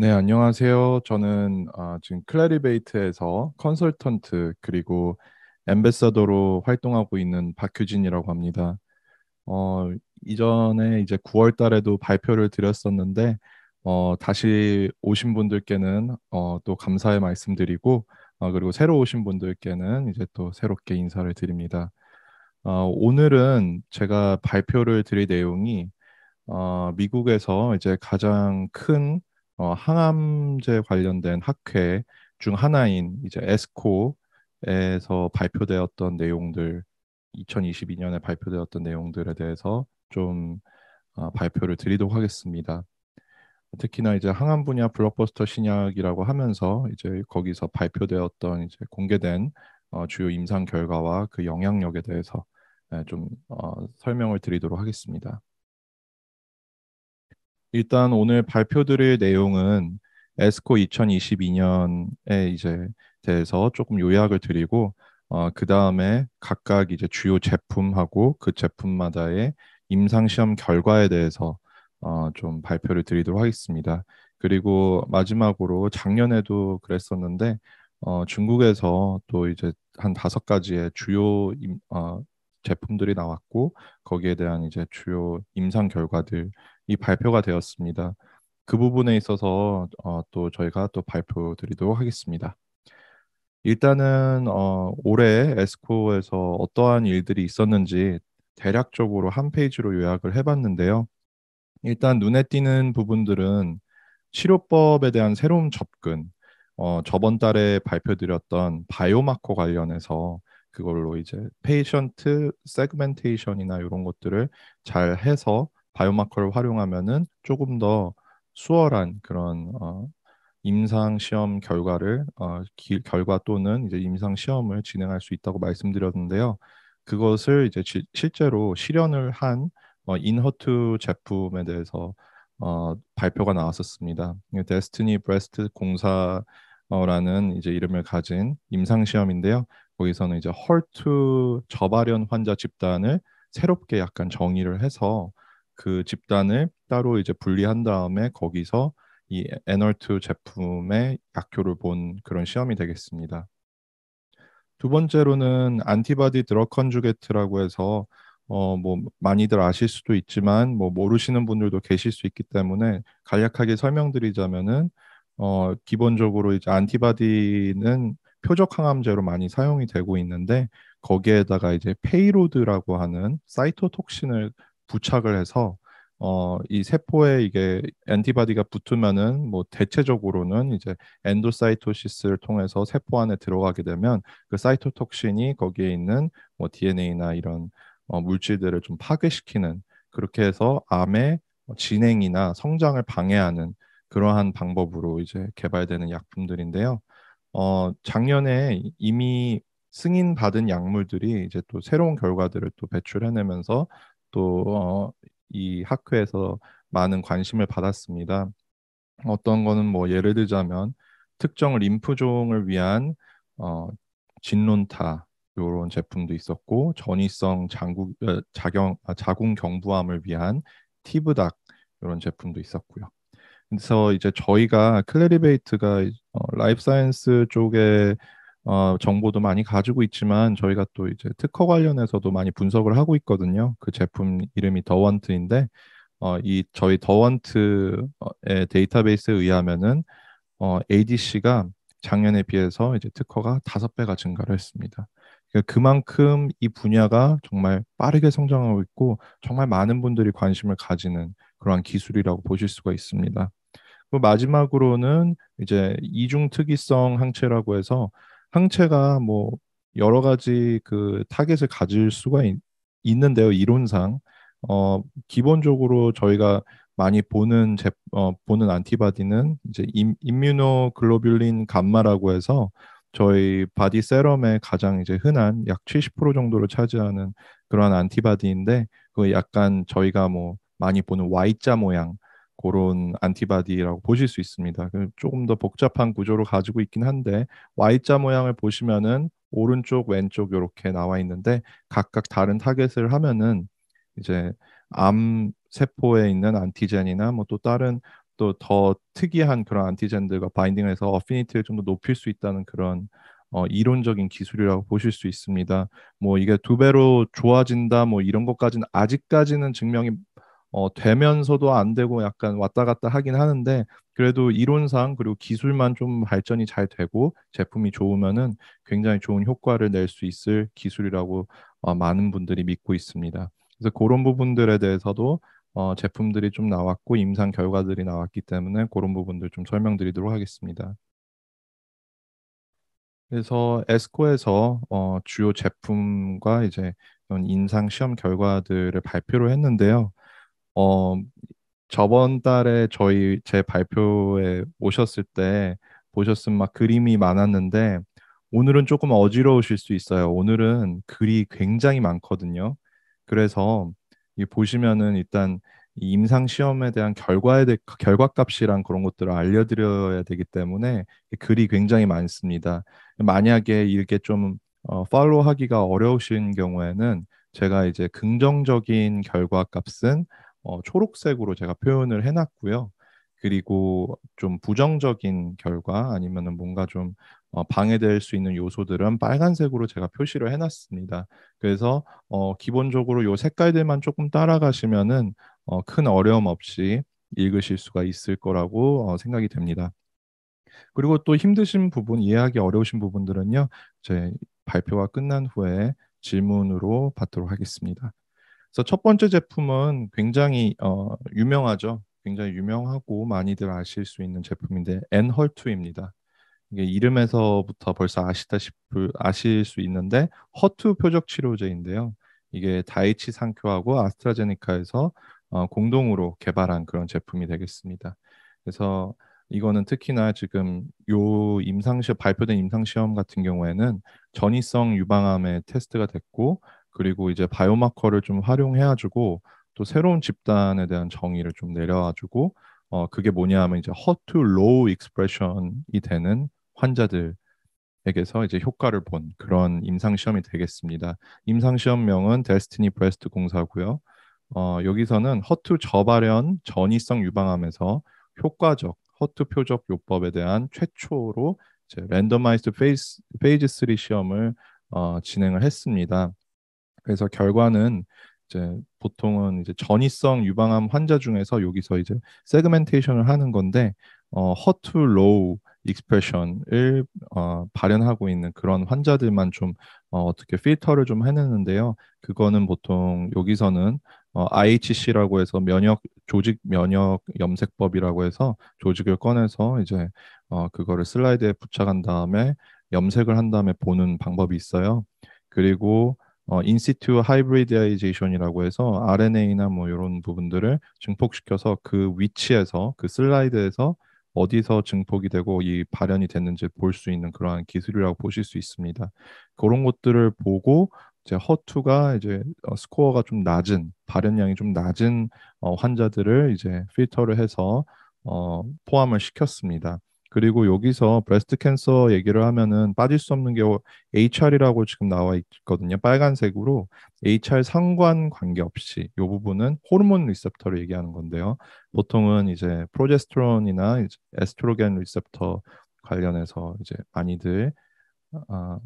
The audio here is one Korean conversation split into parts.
네, 안녕하세요. 저는 어, 지금 클래리베이트에서 컨설턴트 그리고 엠베서더로 활동하고 있는 박효진이라고 합니다. 어, 이전에 이제 9월 달에도 발표를 드렸었는데 어, 다시 오신 분들께는 어, 또 감사의 말씀드리고 어, 그리고 새로 오신 분들께는 이제 또 새롭게 인사를 드립니다. 어, 오늘은 제가 발표를 드릴 내용이 어, 미국에서 이제 가장 큰 어, 항암제 관련된 학회 중 하나인 이제 에스코에서 발표되었던 내용들 2022년에 발표되었던 내용들에 대해서 좀 어, 발표를 드리도록 하겠습니다. 특히나 이제 항암 분야 블록버스터 신약이라고 하면서 이제 거기서 발표되었던 이제 공개된 어, 주요 임상 결과와 그 영향력에 대해서 좀 어, 설명을 드리도록 하겠습니다. 일단 오늘 발표드릴 내용은 에스코 2022년에 이제 대해서 조금 요약을 드리고 어, 그 다음에 각각 이제 주요 제품하고 그 제품마다의 임상시험 결과에 대해서 어, 좀 발표를 드리도록 하겠습니다. 그리고 마지막으로 작년에도 그랬었는데 어, 중국에서 또 이제 한 다섯 가지의 주요 임, 어, 제품들이 나왔고 거기에 대한 이제 주요 임상 결과들 이 발표가 되었습니다. 그 부분에 있어서 어, 또 저희가 또 발표드리도록 하겠습니다. 일단은 어, 올해 에스코에서 어떠한 일들이 있었는지 대략적으로 한 페이지로 요약을 해봤는데요. 일단 눈에 띄는 부분들은 치료법에 대한 새로운 접근, 어, 저번 달에 발표드렸던 바이오마커 관련해서 그걸로 이제 페이션트 세그멘테이션이나 이런 것들을 잘 해서 바이오마커를 활용하면은 조금 더 수월한 그런 어, 임상 시험 결과를 어, 기, 결과 또는 이제 임상 시험을 진행할 수 있다고 말씀드렸는데요. 그것을 이제 지, 실제로 실현을 한 어, 인허트 제품에 대해서 어, 발표가 나왔었습니다. 데스티니 브레스트 공사라는 이제 이름을 가진 임상 시험인데요. 거기서는 이제 헐투 저발현 환자 집단을 새롭게 약간 정의를 해서 그 집단을 따로 이제 분리한 다음에 거기서 이 NR2 제품의 약효를 본 그런 시험이 되겠습니다. 두 번째로는 안티바디 드럭 컨주게트라고 해서 어 뭐 많이들 아실 수도 있지만 뭐 모르시는 분들도 계실 수 있기 때문에 간략하게 설명드리자면은 어 기본적으로 이제 안티바디는 표적 항암제로 많이 사용이 되고 있는데 거기에다가 이제 페이로드라고 하는 사이토톡신을 부착을 해서 어, 이 세포에 이게 엔티바디가 붙으면은 뭐 대체적으로는 이제 엔도사이토시스를 통해서 세포 안에 들어가게 되면 그 사이토톡신이 거기에 있는 뭐 DNA나 이런 어, 물질들을 좀 파괴시키는 그렇게 해서 암의 진행이나 성장을 방해하는 그러한 방법으로 이제 개발되는 약품들인데요. 어, 작년에 이미 승인받은 약물들이 이제 또 새로운 결과들을 또 배출해내면서 또이 어, 학회에서 많은 관심을 받았습니다. 어떤 거는 뭐 예를 들자면 특정 림프종을 위한 어, 진론타 이런 제품도 있었고 전이성 장구, 자경, 어, 아, 자궁 경부암을 위한 티브닥 이런 제품도 있었고요. 그래서 이제 저희가 클레리베이트가 어, 라이프 사이언스 쪽에 어, 정보도 많이 가지고 있지만 저희가 또 이제 특허 관련해서도 많이 분석을 하고 있거든요. 그 제품 이름이 더원트인데 어, 이 저희 더원트의 데이터베이스에 의하면은 어, ADC가 작년에 비해서 이제 특허가 다섯 배가 증가를 했습니다. 그러니까 그만큼이 분야가 정말 빠르게 성장하고 있고 정말 많은 분들이 관심을 가지는 그러한 기술이라고 보실 수가 있습니다. 마지막으로는 이제 이중 특이성 항체라고 해서 항체가 뭐 여러 가지 그 타겟을 가질 수가 있, 는데요 이론상 어, 기본적으로 저희가 많이 보는 제, 어, 보는 안티바디는 이제 임, 임뮤노글로뷸린 감마라고 해서 저희 바디 세럼에 가장 이제 흔한 약 70% 정도를 차지하는 그러한 안티바디인데 그 약간 저희가 뭐 많이 보는 Y자 모양 그런 안티바디라고 보실 수 있습니다. 그 조금 더 복잡한 구조를 가지고 있긴 한데 Y자 모양을 보시면은 오른쪽 왼쪽 이렇게 나와 있는데 각각 다른 타겟을 하면은 이제 암 세포에 있는 안티젠이나 뭐 또 다른 또 더 특이한 그런 안티젠들과 바인딩해서 어피니티를 좀 더 높일 수 있다는 그런 어, 이론적인 기술이라고 보실 수 있습니다. 뭐 이게 두 배로 좋아진다 뭐 이런 것까지는 아직까지는 증명이 어, 되면서도 안 되고 약간 왔다 갔다 하긴 하는데 그래도 이론상 그리고 기술만 좀 발전이 잘 되고 제품이 좋으면은 굉장히 좋은 효과를 낼 수 있을 기술이라고 어, 많은 분들이 믿고 있습니다. 그래서 그런 부분들에 대해서도 어, 제품들이 좀 나왔고 임상 결과들이 나왔기 때문에 그런 부분들 좀 설명드리도록 하겠습니다. 그래서 에스코에서 어, 주요 제품과 이제 임상 시험 결과들을 발표를 했는데요. 어, 저번 달에 저희 제 발표에 오셨을 때보셨음막 그림이 많았는데 오늘은 조금 어지러우실 수 있어요. 오늘은 글이 굉장히 많거든요. 그래서 이 보시면은 일단 임상 시험에 대한 결과에 대, 결과 값이랑 그런 것들을 알려드려야 되기 때문에 글이 굉장히 많습니다. 만약에 이렇게 좀 어, 팔로우하기가 어려우신 경우에는 제가 이제 긍정적인 결과 값은 어, 초록색으로 제가 표현을 해놨고요. 그리고 좀 부정적인 결과 아니면 뭔가 좀 어, 방해될 수 있는 요소들은 빨간색으로 제가 표시를 해놨습니다. 그래서 어, 기본적으로 이 색깔들만 조금 따라가시면 어, 큰 어려움 없이 읽으실 수가 있을 거라고 어, 생각이 됩니다. 그리고 또 힘드신 부분, 이해하기 어려우신 부분들은요, 제 발표가 끝난 후에 질문으로 받도록 하겠습니다. 그래서 첫 번째 제품은 굉장히 어, 유명하죠. 굉장히 유명하고 많이들 아실 수 있는 제품인데 엔헐투입니다. 이게 이름에서부터 벌써 아시다시피 아실 수 있는데 허투 표적 치료제인데요. 이게 다이치 상쿄하고 아스트라제네카에서 어, 공동으로 개발한 그런 제품이 되겠습니다. 그래서 이거는 특히나 지금 요 임상시험 발표된 임상시험 같은 경우에는 전이성 유방암의 테스트가 됐고 그리고 이제 바이오마커를 좀 활용해가지고 또 새로운 집단에 대한 정의를 좀 내려가지고 어 그게 뭐냐 하면 이제 허투 로우 익스프레션이 되는 환자들에게서 이제 효과를 본 그런 임상 시험이 되겠습니다. 임상 시험명은 데스티니 브레스트 공사고요. 어 여기서는 허투 저발현 전이성 유방암에서 효과적 허투 표적 요법에 대한 최초로 이제 랜덤마이즈 페이스 페이지 3 시험을 어, 진행을 했습니다. 그래서 결과는 이제 보통은 이제 전이성 유방암 환자 중에서 여기서 이제 세그멘테이션을 하는 건데 어, 허투 로우 익스프레션을 어, 발현하고 있는 그런 환자들만 좀 어, 어 떻게 필터를 좀해냈는데요 그거는 보통 여기서는 어, IHC라고 해서 면역 조직 면역 염색법이라고 해서 조직을 꺼내서 이제 어, 그거를 슬라이드에 부착한 다음에 염색을 한 다음에 보는 방법이 있어요. 그리고 어, 인시튜 하이브리드이제이션이라고 해서 RNA나 뭐 이런 부분들을 증폭시켜서 그 위치에서 그 슬라이드에서 어디서 증폭이 되고 이 발현이 됐는지 볼 수 있는 그러한 기술이라고 보실 수 있습니다. 그런 것들을 보고 이제 허투가 이제 어, 스코어가 좀 낮은 발현량이 좀 낮은 어, 환자들을 이제 필터를 해서 어, 포함을 시켰습니다. 그리고 여기서 브레스트 캔서 얘기를 하면은 빠질 수 없는 게 어, HR이라고 지금 나와 있거든요. 빨간색으로 HR 상관 관계없이 이 부분은 호르몬 리셉터를 얘기하는 건데요. 보통은 이제 프로제스테론이나 이제 에스트로겐 리셉터 관련해서 이제 많이들 어,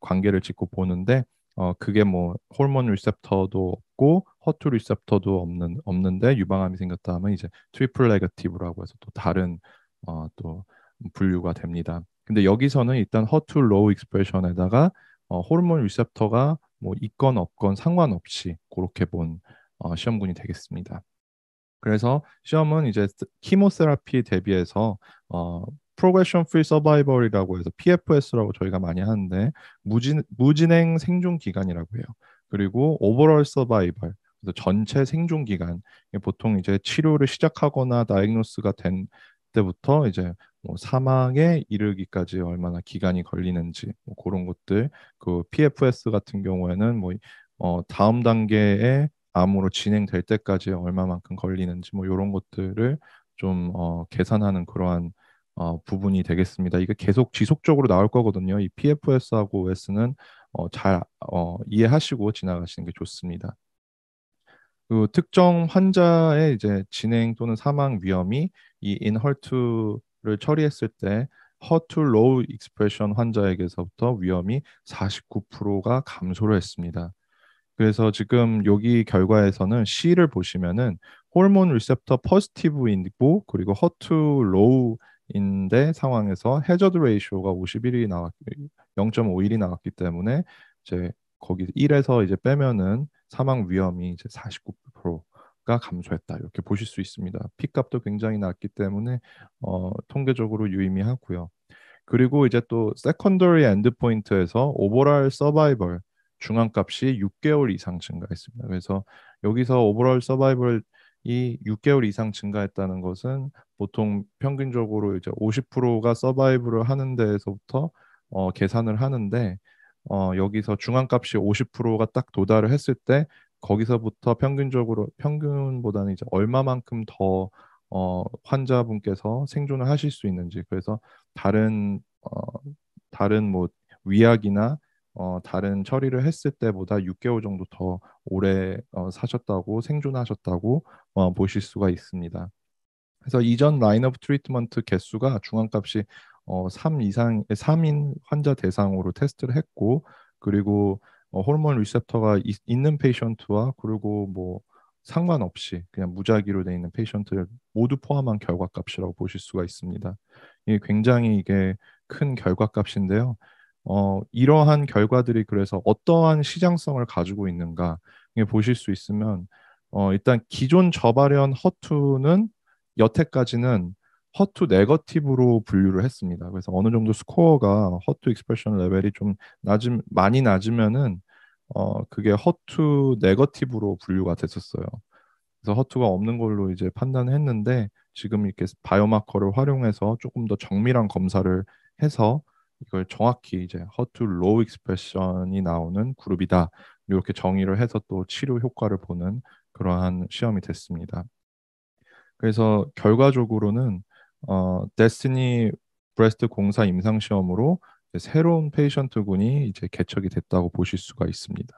관계를 짓고 보는데 어, 그게 뭐 호르몬 리셉터도 없고 허투 리셉터도 없는 없는데 유방암이 생겼다 하면 이제 트리플 네거티브라고 해서 또 다른 어, 또 분류가 됩니다. 근데 여기서는 일단 허투 로우 익스프레션에다가 어, 호르몬 리셉터가 뭐 있건 없건 상관없이 그렇게 본 어, 시험군이 되겠습니다. 그래서 시험은 이제 키모세라피 대비해서 어, 프로그레션 프리 서바이벌이라고 해서 PFS라고 저희가 많이 하는데 무진, 무진행 생존 기간이라고 해요. 그리고 오버럴 서바이벌 그래서 전체 생존 기간 보통 이제 치료를 시작하거나 다이그노스가 된 때부터 이제 뭐 사망에 이르기까지 얼마나 기간이 걸리는지 뭐 그런 것들 그 PFS 같은 경우에는 뭐 어, 다음 단계에 암으로 진행될 때까지 얼마만큼 걸리는지 뭐 이런 것들을 좀 어, 계산하는 그러한 어, 부분이 되겠습니다. 이게 계속 지속적으로 나올 거거든요. 이 PFS하고 OS는 어, 잘 어, 이해하시고 지나가시는 게 좋습니다. 그 특정 환자의 이제 진행 또는 사망 위험이 이 인헐투 를 처리했을 때 허투 로우 익스프레션 환자에게서부터 위험이 49%가 감소를 했습니다. 그래서 지금 여기 결과에서는 C를 보시면은 호르몬 리셉터 포지티브이고 그리고 허투 로우인데 상황에서 해저드 레이쇼가 51이 나왔기 0.51이 나왔기 때문에 이제 거기 1에서 이제 빼면은 사망 위험이 이제 49%가 감소했다 이렇게 보실 수 있습니다. P 값도 굉장히 낮기 때문에 어, 통계적으로 유의미하고요. 그리고 이제 또 세컨더리 엔드포인트에서 오버럴 서바이벌 중앙값이 6개월 이상 증가했습니다. 그래서 여기서 오버럴 서바이벌이 6개월 이상 증가했다는 것은 보통 평균적으로 이제 50%가 서바이브를 하는 데에서부터 어, 계산을 하는데 어, 여기서 중앙값이 50%가 딱 도달을 했을 때 거기서부터 평균적으로 평균보다는 이제 얼마만큼 더 어, 환자분께서 생존을 하실 수 있는지 그래서 다른 어, 다른 뭐 위약이나 어, 다른 처리를 했을 때보다 6개월 정도 더 오래 어, 사셨다고 생존하셨다고 어, 보실 수가 있습니다. 그래서 이전 라인업 트리트먼트 개수가 중앙값이 어, 3 이상 3인 환자 대상으로 테스트를 했고 그리고 어, 호르몬 리셉터가 있, 있는 페이션트와 그리고 뭐 상관없이 그냥 무작위로 돼 있는 페이션트를 모두 포함한 결과값이라고 보실 수가 있습니다. 이게 굉장히 이게 큰 결과값인데요. 어, 이러한 결과들이 그래서 어떠한 시장성을 가지고 있는가 보실 수 있으면 어, 일단 기존 저발현 허투는 여태까지는 허투 네거티브로 분류를 했습니다. 그래서 어느 정도 스코어가 허투 익스프레션 레벨이 좀 낮은 많이 낮으면은 어 그게 허투 네거티브로 분류가 됐었어요. 그래서 허투가 없는 걸로 이제 판단했는데 지금 이렇게 바이오마커를 활용해서 조금 더 정밀한 검사를 해서 이걸 정확히 이제 허투 로우 익스프레션이 나오는 그룹이다 이렇게 정의를 해서 또 치료 효과를 보는 그러한 시험이 됐습니다. 그래서 결과적으로는 어데스니 브레스트 공사 임상 시험으로 네, 새로운 페이션트군이 이제 개척이 됐다고 보실 수가 있습니다.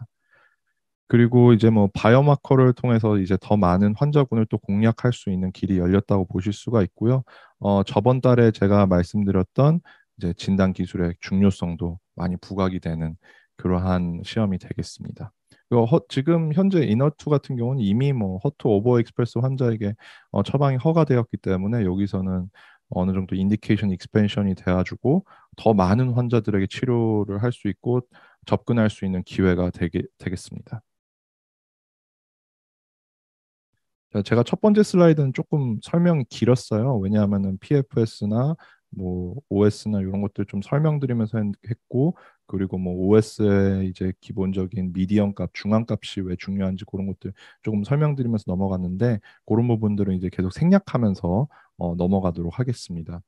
그리고 이제 뭐 바이오마커를 통해서 이제 더 많은 환자군을 또 공략할 수 있는 길이 열렸다고 보실 수가 있고요. 어, 저번 달에 제가 말씀드렸던 이제 진단 기술의 중요성도 많이 부각이 되는 그러한 시험이 되겠습니다. 허, 지금 현재 인허투 같은 경우는 이미 뭐 허투 오버 엑스프레스 환자에게 어, 처방이 허가되었기 때문에 여기서는 어느 정도 인디케이션 익스펜션이 돼가지고 더 많은 환자들에게 치료를 할 수 있고 접근할 수 있는 기회가 되게, 되겠습니다. 제가 첫 번째 슬라이드는 조금 설명이 길었어요. 왜냐하면 PFS나 뭐 OS나 이런 것들 좀 설명드리면서 했고 그리고 뭐 OS의 이제 기본적인 미디엄 값, 중앙 값이 왜 중요한지 그런 것들 조금 설명드리면서 넘어갔는데 그런 부분들은 이제 계속 생략하면서 어, 넘어가도록 하겠습니다.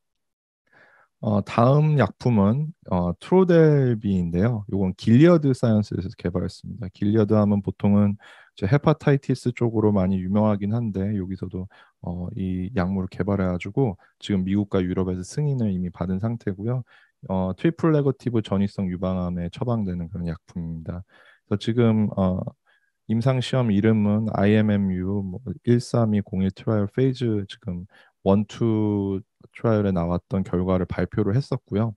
어, 다음 약품은 어, 트로델비인데요. 이건 길리어드 사이언스에서 개발했습니다. 길리어드 하면 보통은 이제 헤파타이티스 쪽으로 많이 유명하긴 한데 여기서도 어, 이 약물을 개발해가지고 지금 미국과 유럽에서 승인을 이미 받은 상태고요. 어, 트리플 레거티브 전이성 유방암에 처방되는 그런 약품입니다. 그래서 지금 어, 임상 시험 이름은 IMMU 13201 뭐, 트라이얼 페이즈 지금 원투 트라이얼에 나왔던 결과를 발표를 했었고요.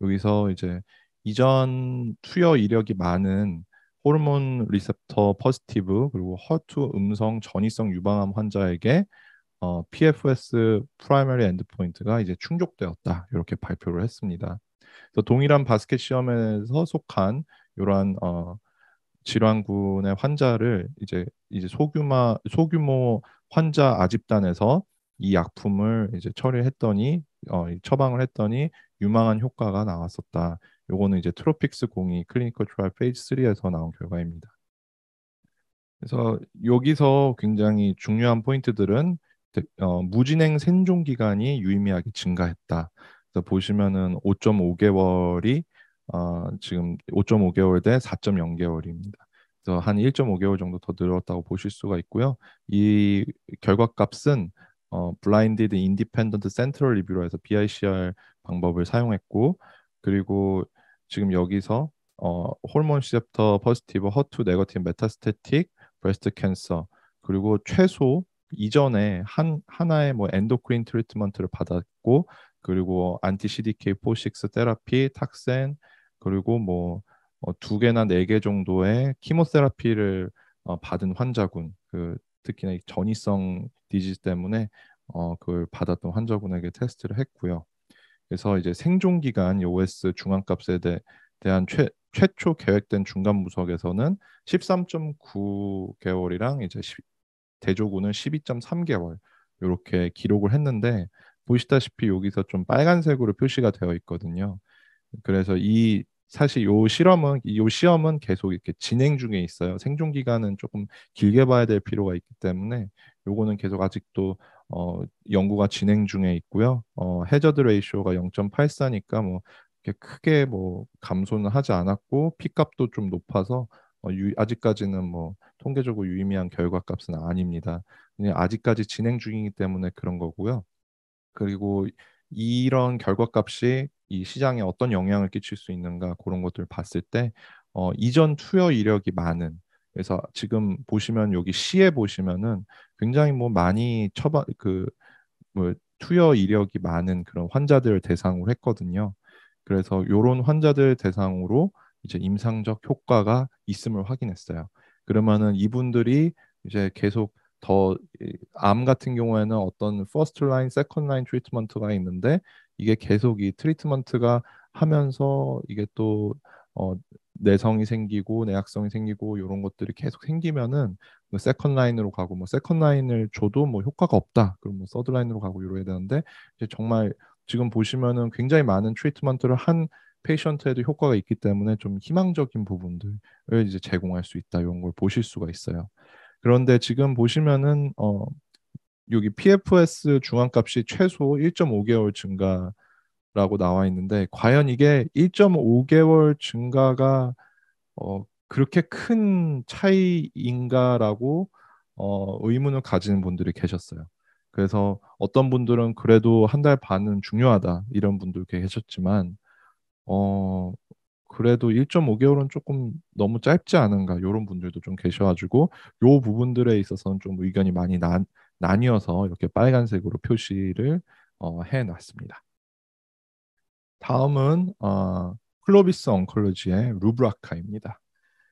여기서 이제 이전 투여 이력이 많은 호르몬 리셉터 퍼지티브 그리고 허투 음성 전이성 유방암 환자에게 어, PFS 프라이머리 엔드포인트가 이제 충족되었다 이렇게 발표를 했습니다. 그래서 동일한 바스켓 시험에서 속한 이러한 어, 질환군의 환자를 이제 이제 소규모 소규모 환자 아집단에서 이 약품을 이제 처리했더니 어, 처방을 했더니 유망한 효과가 나왔었다. 요거는 이제 트로픽스 공이 클리니컬 트라이 페이지 3에서 나온 결과입니다. 그래서 여기서 굉장히 중요한 포인트들은 어, 무진행 생존 기간이 유의미하게 증가했다. 그래서 보시면은 5.5개월이 어, 지금 5.5개월 대 4.0개월입니다. 그래서 한 1.5개월 정도 더 늘었다고 보실 수가 있고요. 이 결과값은 어, 블라인디드 인디펜던트 센트럴 리뷰로 해서 BICR 방법을 사용했고 그리고 지금 여기서 어, 호르몬 시셉터 퍼스티브 허투 네거티브 메타스테틱 브레스트 캔서 그리고 최소 이전에 한 하나의 뭐 엔도크린 트리트먼트를 받았고 그리고 안티 c d k 포식스 테라피, 탁센 그리고 뭐두 어, 개나 네 개 정도의 키모테라피를 어, 받은 환자군 그 특히나 이 전이성 디지스 때문에 어, 그걸 받았던 환자분에게 테스트를 했고요. 그래서 이제 생존 기간 OS 중앙값에 대, 한 최, 최초 계획된 중간 무석에서는 13.9개월이랑 이제 10, 대조군은 12.3개월 이렇게 기록을 했는데 보시다시피 여기서 좀 빨간색으로 표시가 되어 있거든요. 그래서 이 사실 요 실험은 요 시험은 계속 이렇게 진행 중에 있어요. 생존 기간은 조금 길게 봐야 될 필요가 있기 때문에 요거는 계속 아직도 어, 연구가 진행 중에 있고요. 어, 해저드 레이쇼가 0.84니까 뭐 이렇게 크게 뭐 감소는 하지 않았고 피값도 좀 높아서 어, 유, 아직까지는 뭐 통계적으로 유의미한 결과값은 아닙니다. 아직까지 진행 중이기 때문에 그런 거고요. 그리고 이런 결과값이 이 시장에 어떤 영향을 끼칠 수 있는가 그런 것들을 봤을 때 어, 이전 투여 이력이 많은 그래서 지금 보시면 여기 시에 보시면은 굉장히 뭐 많이 처방 그뭐 투여 이력이 많은 그런 환자들을 대상으로 했거든요. 그래서 이런 환자들 대상으로 이제 임상적 효과가 있음을 확인했어요. 그러면은 이분들이 이제 계속 더암 같은 경우에는 어떤 퍼스트 라인, 세컨 라인 트리트먼트가 있는데 이게 계속 이 트리트먼트가 하면서 이게 또 어, 내성이 생기고 내약성이 생기고 이런 것들이 계속 생기면은 뭐 세컨 라인으로 가고 뭐 세컨 라인을 줘도 뭐 효과가 없다. 그럼 뭐 서드 라인으로 가고 이래야 되는데 이제 정말 지금 보시면은 굉장히 많은 트리트먼트를 한 페이션트에도 효과가 있기 때문에 좀 희망적인 부분들을 이제 제공할 수 있다 이런 걸 보실 수가 있어요. 그런데 지금 보시면은 어 여기 PFS 중앙값이 최소 1.5개월 증가라고 나와 있는데 과연 이게 1.5개월 증가가 어 그렇게 큰 차이인가라고 어 의문을 가지는 분들이 계셨어요. 그래서 어떤 분들은 그래도 한 달 반은 중요하다 이런 분들 계셨지만 어 그래도 1.5개월은 조금 너무 짧지 않은가 이런 분들도 좀 계셔가지고 요 부분들에 있어서는 좀 의견이 많이 나, 나뉘어서 이렇게 빨간색으로 표시를 어, 해놨습니다. 다음은 어, 클로비스 언컬러지의 루브라카입니다.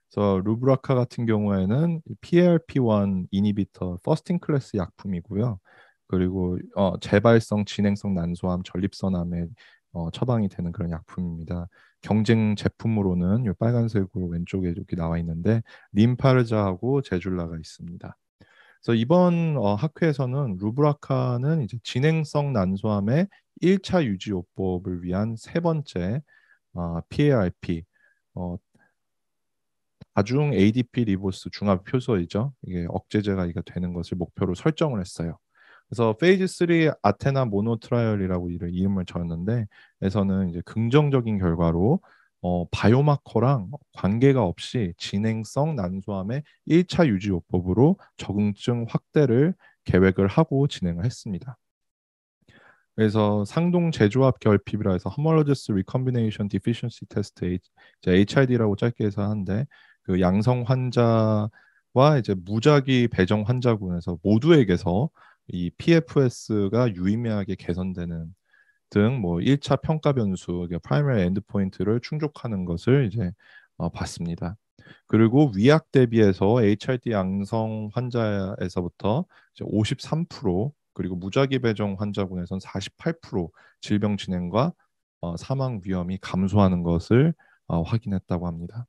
그래서 루브라카 같은 경우에는 PLP1 이니비터 퍼스팅 클래스 약품이고요. 그리고 어, 재발성, 진행성 난소암, 전립선암의 어, 처방이 되는 그런 약품입니다. 경쟁 제품으로는 이 빨간색으로 왼쪽에 이렇게 나와 있는데 림파르자하고 제줄라가 있습니다. 그래서 이번 어, 학회에서는 루브라카는 이제 진행성 난소암의 1차 유지요법을 위한 세 번째 어, PARP 어, 다중 ADP 리보스 중합 효소이죠. 이게 억제제가 이게 되는 것을 목표로 설정을 했어요. 그래서 페이지 3 아테나 모노 트라이얼이라고 이름을 지었는데 에서는 이제 긍정적인 결과로 어, 바이오마커랑 관계가 없이 진행성 난소암의 1차 유지요법으로 적응증 확대를 계획을 하고 진행을 했습니다. 그래서 상동 제조합 결핍이라 해서 homologous recombination deficiency test HRD라고 짧게 해서 하는데 그 양성 환자와 이제 무작위 배정 환자군에서 모두에게서 이 PFS가 유의미하게 개선되는 등뭐 1차 평가 변수, 그러니까 p r i m a r 를 충족하는 것을 이제 어, 봤습니다. 그리고 위약 대비해서 HRD 양성 환자에서부터 53% 그리고 무작위 배정 환자군에선 48% 질병 진행과 어, 사망 위험이 감소하는 것을 어, 확인했다고 합니다.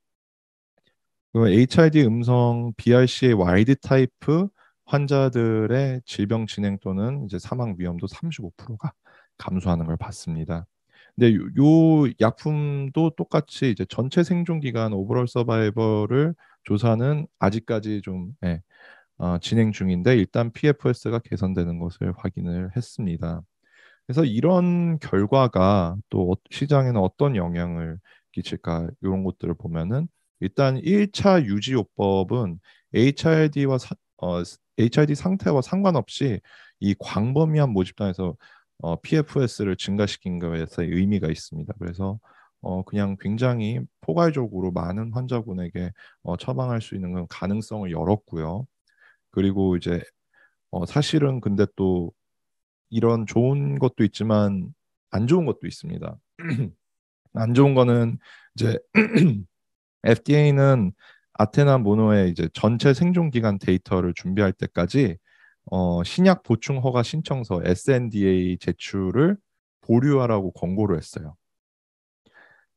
HRD 음성 BRCA 와이드 타입 환자들의 질병 진행 또는 이제 사망 위험도 35%가 감소하는 걸 봤습니다. 근데 요, 약품도 똑같이 이제 전체 생존 기간 오버럴 서바이벌을 조사는 아직까지 좀 예, 어, 진행 중인데 일단 PFS가 개선되는 것을 확인을 했습니다. 그래서 이런 결과가 또 어, 시장에는 어떤 영향을 끼칠까 이런 것들을 보면은 일단 1차 유지요법은 HRD와 사, 어, HID 상태와 상관없이 이 광범위한 모집단에서 어, PFS를 증가시킨 것에 서 의미가 있습니다. 그래서 어, 그냥 굉장히 포괄적으로 많은 환자분에게 어, 처방할 수 있는 그런 가능성을 열었고요. 그리고 이제 어, 사실은 근데 또 이런 좋은 것도 있지만 안 좋은 것도 있습니다. 안 좋은 거는 이제 FDA는 아테나 모노의 이제 전체 생존 기간 데이터를 준비할 때까지 어, 신약 보충 허가 신청서 SNDA 제출을 보류하라고 권고를 했어요.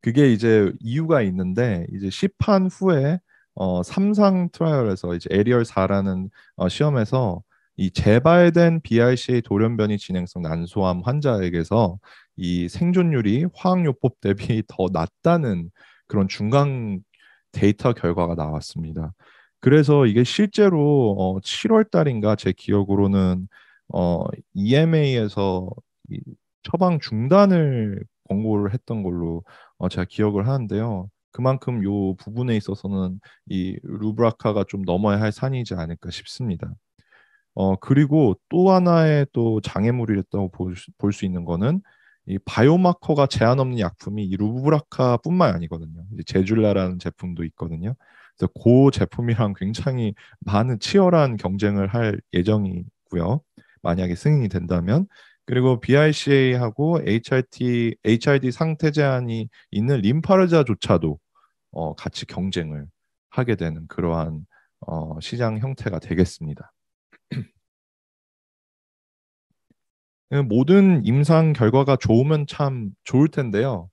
그게 이제 이유가 있는데 이제 시판 후에 어, 삼상 트라이얼에서 이제 에리얼 4라는 어, 시험에서 이 재발된 BRCA 돌연변이 진행성 난소암 환자에게서 이 생존율이 화학요법 대비 더 낮다는 그런 중간 데이터 결과가 나왔습니다. 그래서 이게 실제로 어, 7월 달인가 제 기억으로는 어, EMA에서 이 처방 중단을 권고를 했던 걸로 어, 제가 기억을 하는데요. 그만큼 요 부분에 있어서는 이 루브라카가 좀 넘어야 할 산이지 않을까 싶습니다. 어, 그리고 또 하나의 또 장애물이랬다고 볼 수 있는 거는 이 바이오마커가 제한 없는 약품이 이 루브라카뿐만 아니거든요. 이제 제줄라라는 제품도 있거든요. 그래서 그 제품이랑 굉장히 많은 치열한 경쟁을 할 예정이고요. 만약에 승인이 된다면 그리고 BICA하고 HRT, HRD 상태 제한이 있는 림파르자조차도 어, 같이 경쟁을 하게 되는 그러한 어, 시장 형태가 되겠습니다. 예, 모든 임상 결과가 좋으면 참 좋을 텐데요.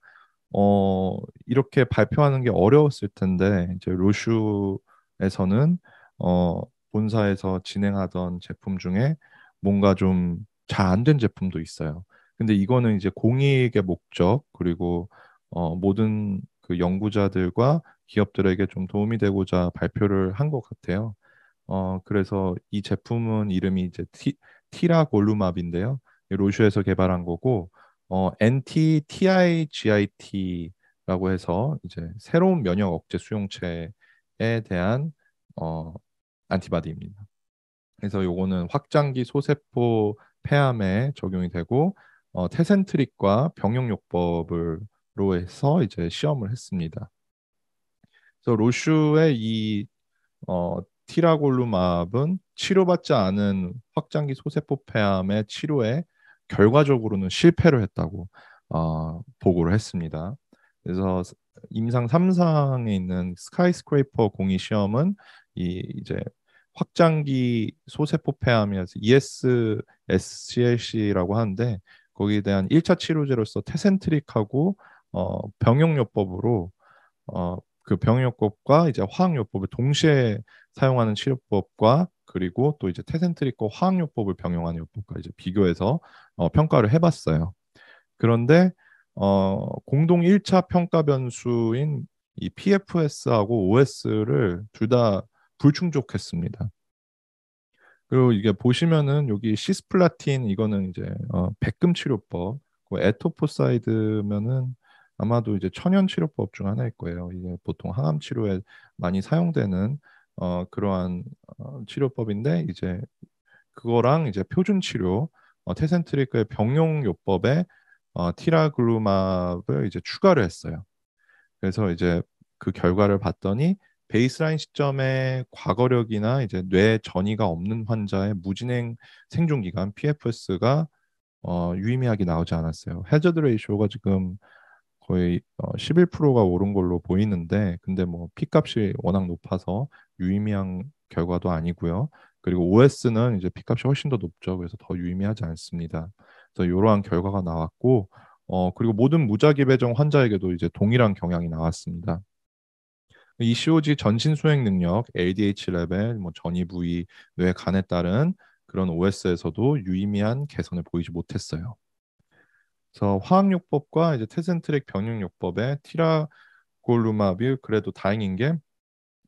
어, 이렇게 발표하는 게 어려웠을 텐데 이제 로슈에서는 어, 본사에서 진행하던 제품 중에 뭔가 좀 잘 안 된 제품도 있어요. 근데 이거는 이제 공익의 목적 그리고 어, 모든 그 연구자들과 기업들에게 좀 도움이 되고자 발표를 한 것 같아요. 어, 그래서 이 제품은 이름이 이제 티, 티라골루맙인데요. 로슈에서 개발한 거고 어, NTTIGIT라고 해서 이제 새로운 면역 억제 수용체에 대한 어, 안티바디입니다. 그래서 요거는 확장기 소세포 폐암에 적용이 되고 어, 테센트릭과 병용요법으로 해서 이제 시험을 했습니다. 그래서 로슈의 이 어, 티라골루마은 치료받지 않은 확장기 소세포 폐암의 치료에 결과적으로는 실패를 했다고 어, 보고를 했습니다. 그래서 임상 3상에 있는 스카이스크레이퍼 공이 시험은 이 이제 확장기 소세포 폐암이어서 ESSCLC라고 하는데 거기에 대한 1차 치료제로서 테센트릭하고 어, 병용요법으로 어, 그 병용요법과 이제 화학요법을 동시에 사용하는 치료법과 그리고 또 이제 테센트리코 화학요법을 병용한 요법과 이제 비교해서 어, 평가를 해봤어요. 그런데 어, 공동 1차 평가 변수인 이 PFS하고 OS를 둘 다 불충족했습니다. 그리고 이게 보시면은 여기 시스플라틴 이거는 이제 어, 백금 치료법, 그 에토포사이드면은 아마도 이제 천연 치료법 중 하나일 거예요. 이게 보통 항암 치료에 많이 사용되는 어, 그러한 어, 치료법인데 이제 그거랑 이제 표준 치료 어, 테센트리크의 병용 요법에 어, 티라글루마를 이제 추가를 했어요. 그래서 이제 그 결과를 봤더니 베이스라인 시점에 과거력이나 이제 뇌 전이가 없는 환자의 무진행 생존 기간 PFS가 어, 유의미하게 나오지 않았어요. 헤저드 레이쇼가 지금 거의 11%가 어, 오른 걸로 보이는데 근데 뭐 P값이 워낙 높아서 유의미한 결과도 아니고요. 그리고 OS는 이제 P값이 훨씬 더 높죠. 그래서 더 유의미하지 않습니다. 그래서 이러한 결과가 나왔고 어, 그리고 모든 무작위 배정 환자에게도 이제 동일한 경향이 나왔습니다. ECOG 전신 수행 능력, LDH 레벨, 뭐 전이 부위, 뇌 간에 따른 그런 OS에서도 유의미한 개선을 보이지 못했어요. 그래서 화학요법과 이제 테센트랙 변형요법에 티라골루마비 그래도 다행인 게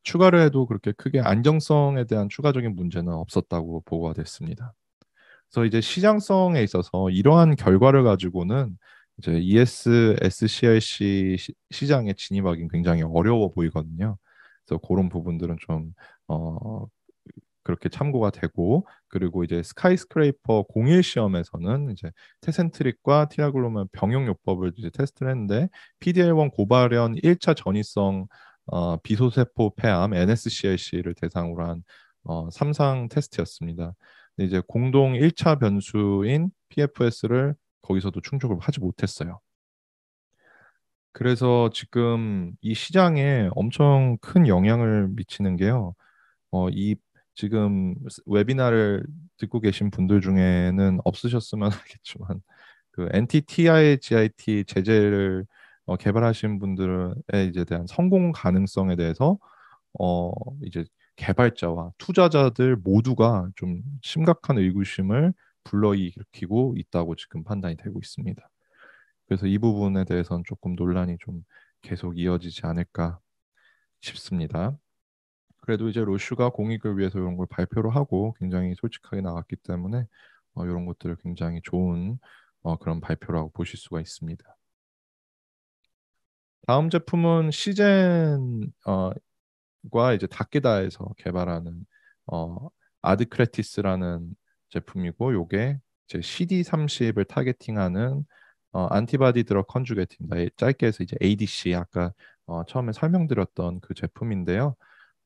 추가를 해도 그렇게 크게 안정성에 대한 추가적인 문제는 없었다고 보고가 됐습니다. 그래서 이제 시장성에 있어서 이러한 결과를 가지고는 이제 ES, SCRC 시장에 진입하기는 굉장히 어려워 보이거든요. 그래서 그런 부분들은 좀 어, 그렇게 참고가 되고 그리고 이제 스카이스크레이퍼 공일 시험에서는 이제 테센트릭과 티아글로만 병역 요법을 이제 테스트를 했는데 PDL1 고발현 1차 전이성 어, 비소세포 폐암 NSCLC를 대상으로 한 어, 3상 테스트였습니다. 근데 이제 공동 1차 변수인 PFS를 거기서도 충족을 하지 못했어요. 그래서 지금 이 시장에 엄청 큰 영향을 미치는 게요. 어, 이 지금 웨비나를 듣고 계신 분들 중에는 없으셨으면 하겠지만 그 NTTIGIT 제재를 어, 개발하신 분들에 이제 대한 성공 가능성에 대해서 어 이제 개발자와 투자자들 모두가 좀 심각한 의구심을 불러일으키고 있다고 지금 판단이 되고 있습니다. 그래서 이 부분에 대해서는 조금 논란이 좀 계속 이어지지 않을까 싶습니다. 그래도 이제 로슈가 공익을 위해서 이런 걸 발표를 하고 굉장히 솔직하게 나왔기 때문에 어, 이런 것들을 굉장히 좋은 어, 그런 발표라고 보실 수가 있습니다. 다음 제품은 시젠과 어, 이제 다케다에서 개발하는 어, 아드크레티스라는 제품이고 이게 제 CD30을 타겟팅하는 어, 안티바디 드럭 컨주게트입니다. 짧게 해서 이제 ADC 아까 어, 처음에 설명드렸던 그 제품인데요.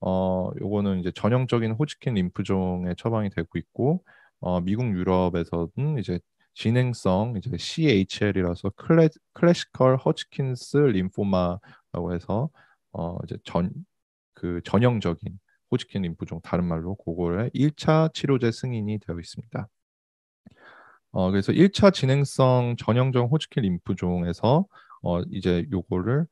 어, 요거는 이제 전형적인 호치킨 림프종에 처방이 되고 있고 어, 미국 유럽에서는 이제 진행성 이제 CHL이라서 클래, 클래시컬 허치킨스 림포마라고 해서 어, 이제 전 그 전형적인 호치킨 림프종 다른 말로 그거의 1차 치료제 승인이 되어 있습니다. 어, 그래서 1차 진행성 전형적 호치킨 림프종에서 어, 이제 요거를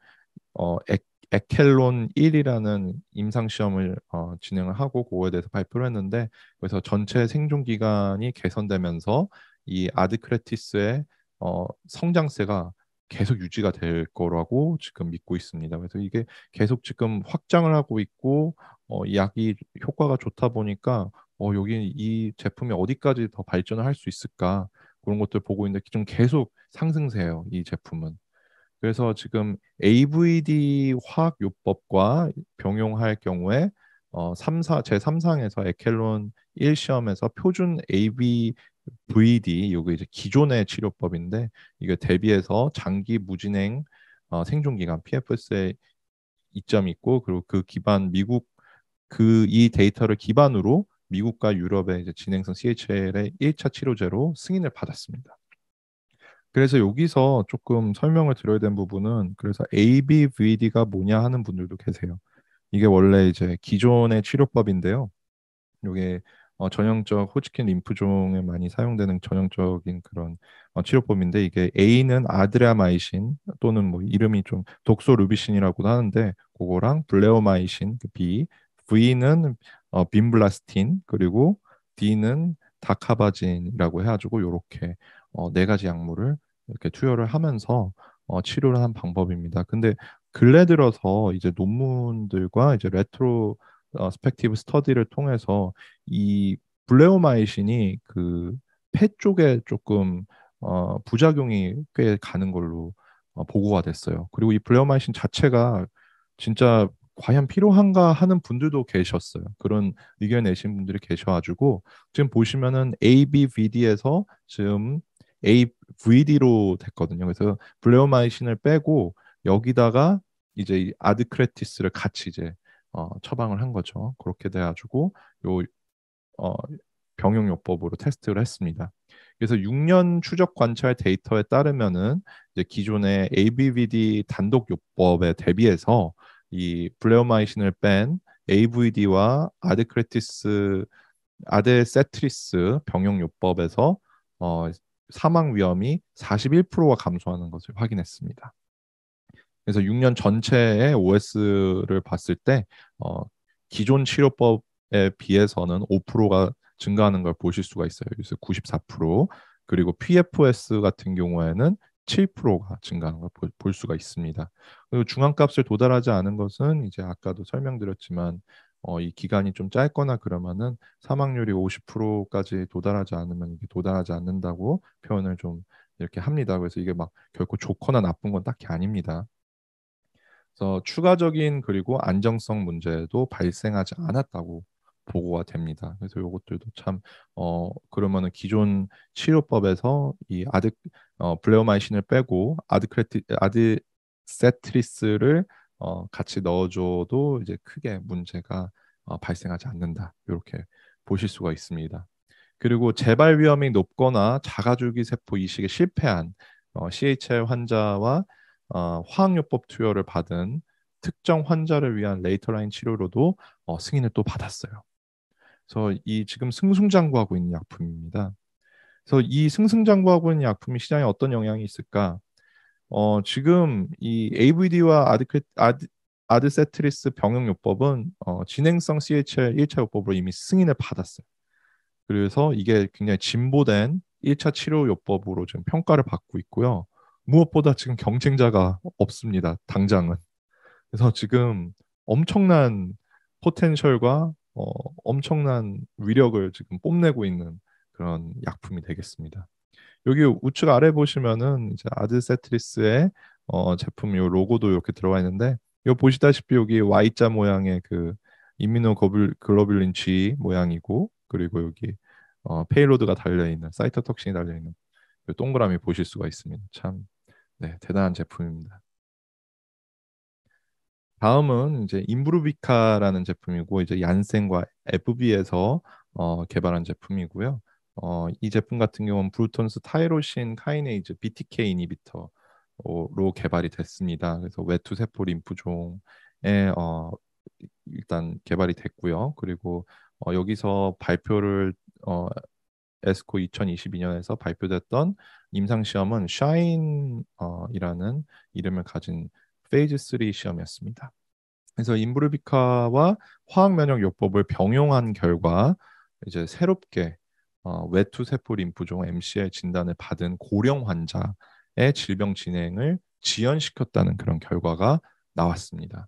어, 액, 에켈론 1이라는 임상 시험을 어, 진행을 하고 그거에 대해서 발표를 했는데 그래서 전체 생존 기간이 개선되면서 이 아드크레티스의 어, 성장세가 계속 유지가 될 거라고 지금 믿고 있습니다. 그래서 이게 계속 지금 확장을 하고 있고 어, 약이 효과가 좋다 보니까 어, 여기 이 제품이 어디까지 더 발전을 할 수 있을까 그런 것들 보고 있는데 좀 계속 상승세예요. 이 제품은. 그래서 지금 AVD 화학요법과 병용할 경우에 어, 3사, 제3상에서 에켈론 1시험에서 표준 AV VD 이게 이제 기존의 치료법인데 이게 대비해서 장기 무진행 어, 생존기간 PFS에 이점 있고 그리고 그 기반 미국 그 이 데이터를 기반으로 미국과 유럽의 이제 진행성 CHL의 1차 치료제로 승인을 받았습니다. 그래서 여기서 조금 설명을 드려야 되는 부분은 그래서 ABVD가 뭐냐 하는 분들도 계세요. 이게 원래 이제 기존의 치료법인데요. 이게 어, 전형적 호치킨 림프종에 많이 사용되는 전형적인 그런 어, 치료법인데 이게 A는 아드레아마이신 또는 뭐 이름이 좀 독소루비신이라고도 하는데 그거랑 블레오마이신 그 B, V는 어, 빈블라스틴 그리고 D는 다카바진이라고 해가지고 이렇게 어, 네 가지 약물을 이렇게 투여를 하면서 어, 치료를 한 방법입니다. 근데 근래 들어서 이제 논문들과 이제 레트로 어, 스펙티브 스터디를 통해서 이 블레오마이신이 그 폐 쪽에 조금 어, 부작용이 꽤 가는 걸로 어, 보고가 됐어요. 그리고 이 블레오마이신 자체가 진짜 과연 필요한가 하는 분들도 계셨어요. 그런 의견 내신 분들이 계셔가지고 지금 보시면은 ABVD에서 지금 AVD로 됐거든요. 그래서 블레오마이신을 빼고 여기다가 이제 아드크레티스를 같이 이제 어, 처방을 한 거죠. 그렇게 돼가지고 요 어, 병용요법으로 테스트를 했습니다. 그래서 6년 추적 관찰 데이터에 따르면은 이제 기존의 ABVD 단독 요법에 대비해서 이 블레오마이신을 뺀 AVD와 아드크레티스 아데세트리스 병용 요법에서 어, 사망 위험이 41%가 감소하는 것을 확인했습니다. 그래서 6년 전체의 OS를 봤을 때 어, 기존 치료법에 비해서는 5%가 증가하는 걸 보실 수가 있어요. 그래서 94% 그리고 PFOS 같은 경우에는 7%가 증가하는 걸 볼 수가 있습니다. 그리고 중앙값을 도달하지 않은 것은 이제 아까도 설명드렸지만 어, 이 기간이 좀 짧거나 그러면은 사망률이 50%까지 도달하지 않으면 이게 도달하지 않는다고 표현을 좀 이렇게 합니다. 그래서 이게 막 결코 좋거나 나쁜 건 딱히 아닙니다. 그래서 추가적인 그리고 안정성 문제도 발생하지 않았다고 보고가 됩니다. 그래서 이것들도 참 어 그러면은 기존 치료법에서 이 아드 어, 블레오마이신을 빼고 아드크레티 아드세트리스를 어, 같이 넣어줘도 이제 크게 문제가 어, 발생하지 않는다. 이렇게 보실 수가 있습니다. 그리고 재발 위험이 높거나 자가줄기 세포 이식에 실패한 어, CHL 환자와 어, 화학요법 투여를 받은 특정 환자를 위한 레이터라인 치료로도 어, 승인을 또 받았어요. 그래서 이 지금 승승장구하고 있는 약품입니다. 그래서 이 승승장구하고 있는 약품이 시장에 어떤 영향이 있을까? 어, 지금 이 AVD와 아드크, 아드, 아드세트리스 병용요법은 어, 진행성 CHL 1차 요법으로 이미 승인을 받았어요. 그래서 이게 굉장히 진보된 1차 치료 요법으로 지금 평가를 받고 있고요. 무엇보다 지금 경쟁자가 없습니다. 당장은. 그래서 지금 엄청난 포텐셜과 어, 엄청난 위력을 지금 뽐내고 있는 그런 약품이 되겠습니다. 여기 우측 아래 보시면은 이제 아드세트리스의 어, 제품 요 로고도 이렇게 들어가 있는데 요 보시다시피 여기 Y자 모양의 그 이민호 글로빌린 G 모양이고 그리고 여기 어, 페이로드가 달려 있는 사이터톡신이 달려 있는 동그라미 보실 수가 있습니다. 참 네, 대단한 제품입니다. 다음은 이제 인브루비카라는 제품이고 이제 얀센과 FB에서 어, 개발한 제품이고요. 어, 이 제품 같은 경우는 브루톤스 타이로신 카이네이즈 BTK 이니비터로 개발이 됐습니다. 그래서 외투 세포 림프종에 어, 일단 개발이 됐고요. 그리고 어, 여기서 발표를 어, 에스코 2022년에서 발표됐던 임상 시험은 샤인이라는 이름을 가진 페이즈 3 시험이었습니다. 그래서 인브르비카와 화학 면역 요법을 병용한 결과 이제 새롭게 어, 외투 세포 림프종 MCL 진단을 받은 고령 환자의 질병 진행을 지연시켰다는 그런 결과가 나왔습니다.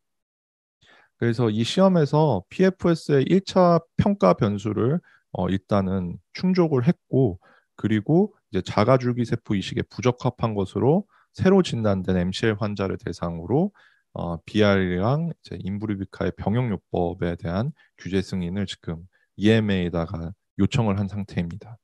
그래서 이 시험에서 PFS의 1차 평가 변수를 어, 일단은 충족을 했고 그리고 이제 자가줄기 세포 이식에 부적합한 것으로 새로 진단된 MCL 환자를 대상으로 어, BR이랑 이제 인브리비카의 병용요법에 대한 규제 승인을 지금 EMA에다가 요청을 한 상태입니다.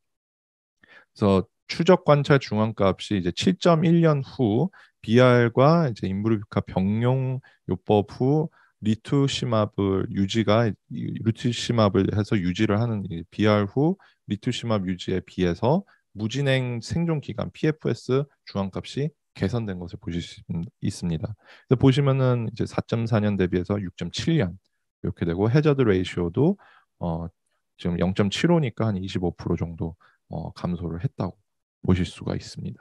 그래서 추적 관찰 중앙값이 이제 7.1년 후 BR과 이제 인브루비카 병용 요법 후 리투시마블 유지가 루투시마블 해서 유지를 하는 BR 후 리투시마블 유지에 비해서 무진행 생존 기간 PFS 중앙값이 개선된 것을 보실 수 있습니다. 그래서 보시면은 이제 4.4년 대비해서 6.7년 이렇게 되고 해저드 레이시오도 어 지금 0.75니까 한 25% 정도 어, 감소를 했다고 보실 수가 있습니다.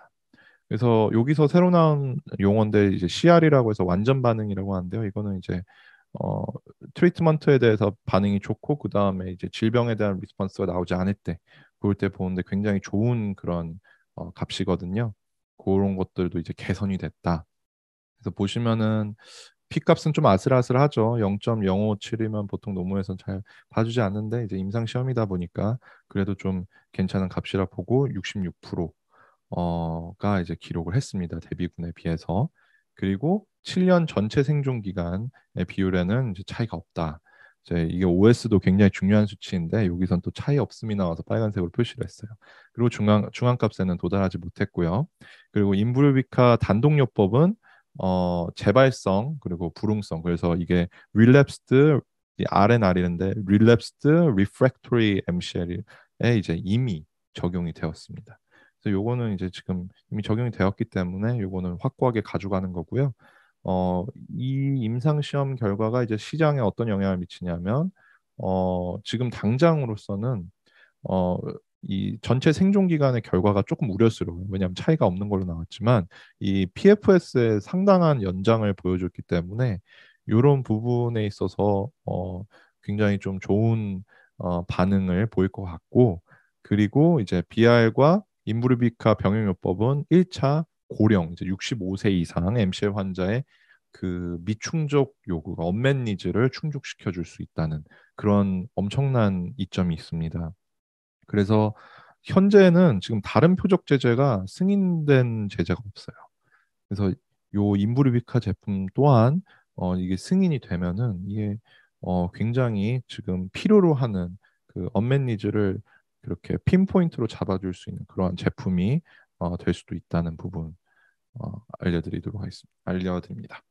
그래서 여기서 새로 나온 용어인데 이제 CR이라고 해서 완전 반응이라고 하는데요. 이거는 이제 어, 트리트먼트에 대해서 반응이 좋고 그 다음에 이제 질병에 대한 리스폰스가 나오지 않을 때 그럴 때 보는데 굉장히 좋은 그런 어, 값이거든요. 그런 것들도 이제 개선이 됐다. 그래서 보시면은 피값은 좀 아슬아슬하죠. 0.057이면 보통 노무에선 잘 봐주지 않는데 이제 임상 시험이다 보니까 그래도 좀 괜찮은 값이라 보고 66% 어가 이제 기록을 했습니다. 대비군에 비해서 그리고 7년 전체 생존 기간의 비율에는 이제 차이가 없다. 이제 이게 OS도 굉장히 중요한 수치인데 여기선 또 차이 없음이 나와서 빨간색으로 표시를 했어요. 그리고 중앙 중앙값에는 도달하지 못했고요. 그리고 인불비카 단독요법은 어, 재발성 그리고 불응성 그래서 이게 relapsed RNR인데 relapsed refractory MCL에 이제 이미 적용이 되었습니다. 그래서 요거는 이제 지금 이미 적용이 되었기 때문에 요거는 확고하게 가져가는 거고요. 어, 이 임상 시험 결과가 이제 시장에 어떤 영향을 미치냐면 어, 지금 당장으로서는 어, 이 전체 생존 기간의 결과가 조금 우려스러워요. 왜냐하면 차이가 없는 걸로 나왔지만 이 PFS의 상당한 연장을 보여줬기 때문에 이런 부분에 있어서 어, 굉장히 좀 좋은 어, 반응을 보일 것 같고 그리고 이제 BR과 인브르비카 병용요법은 1차 고령 이제 65세 이상 MCL 환자의 그 미충족 요구가 언맨 니즈를 충족시켜 줄 수 있다는 그런 엄청난 이점이 있습니다. 그래서 현재는 지금 다른 표적 제재가 승인된 제재가 없어요. 그래서 요인부리비카 제품 또한 어, 이게 승인이 되면은 이게 어, 굉장히 지금 필요로 하는 그언맨 니즈를 그렇게 핀포인트로 잡아줄 수 있는 그러한 제품이 어, 될 수도 있다는 부분 어, 알려드리도록 하겠습니다. 알려드립니다.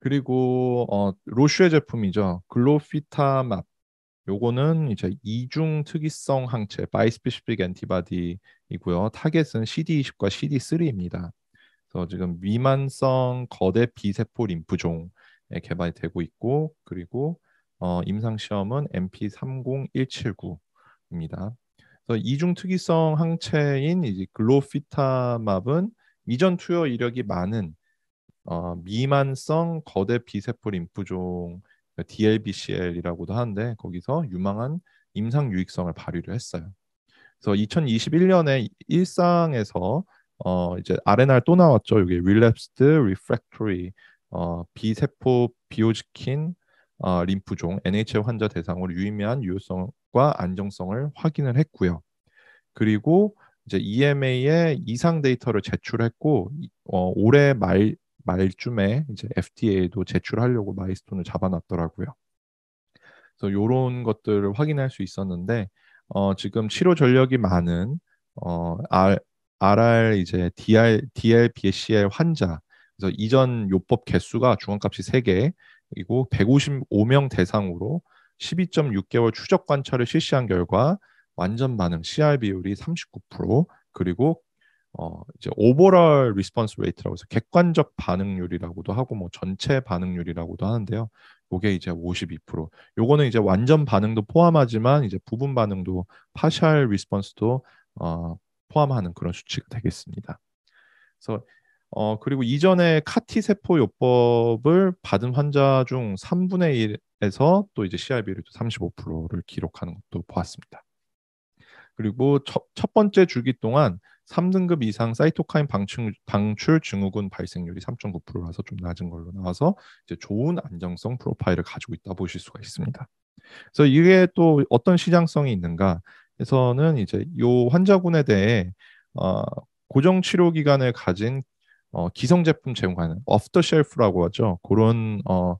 그리고 어, 로슈의 제품이죠. 글로피타맙 요거는 이제 이중 특이성 항체 바이스피시픽 엔티바디이고요. 타겟은 CD20과 CD3입니다. 그래서 지금 위만성 거대 비세포 림프종에 개발이 되고 있고 그리고 어, 임상 시험은 MP30179입니다. 그래서 이중 특이성 항체인 이제 글로피타맙은 이전 투여 이력이 많은 어, 미만성 거대 비세포 림프종 DLBCL이라고도 하는데 거기서 유망한 임상 유익성을 발휘를 했어요. 그래서 2021년에 일상에서 어 이제 RNR 또 나왔죠. 여기 relapsed refractory 어 비세포 비오지킨 어, 림프종 NHL 환자 대상으로 유의미한 유효성과 안정성을 확인을 했고요. 그리고 이제 EMA의 이상 데이터를 제출했고 어, 올해 말 말쯤에 이제 FDA에도 제출하려고 마이스톤을 잡아놨더라고요. 그래서 이런 것들을 확인할 수 있었는데 어, 지금 치료 전력이 많은 어, R, RR 이제 DR, DLBCL 환자 그래서 이전 요법 개수가 중앙값이 3개 그리고 155명 대상으로 12.6개월 추적 관찰을 실시한 결과 완전 반응 CR 비율이 39% 그리고 어 이제 오버럴 리스폰스 레이트라고 해서 객관적 반응률이라고도 하고 뭐 전체 반응률이라고도 하는데요. 요게 이제 52%. 요거는 이제 완전 반응도 포함하지만 이제 부분 반응도 파셜 리스폰스도 어 포함하는 그런 수치가 되겠습니다. 그래서 어 그리고 이전에 카티 세포 요법을 받은 환자 중 3분의 1에서 또 이제 CRB를 35%를 기록하는 것도 보았습니다. 그리고 첫, 첫 번째 주기 동안 3등급 이상 사이토카인 방출, 방출 증후군 발생률이 3.9%라서 좀 낮은 걸로 나와서 이제 좋은 안정성 프로파일을 가지고 있다 보실 수가 있습니다. 그래서 이게 또 어떤 시장성이 있는가? 에서는 이제 요 환자군에 대해 어, 고정 치료 기간을 가진 어, 기성 제품 제공하는 오프더 쉘프라고 하죠. 그런 어,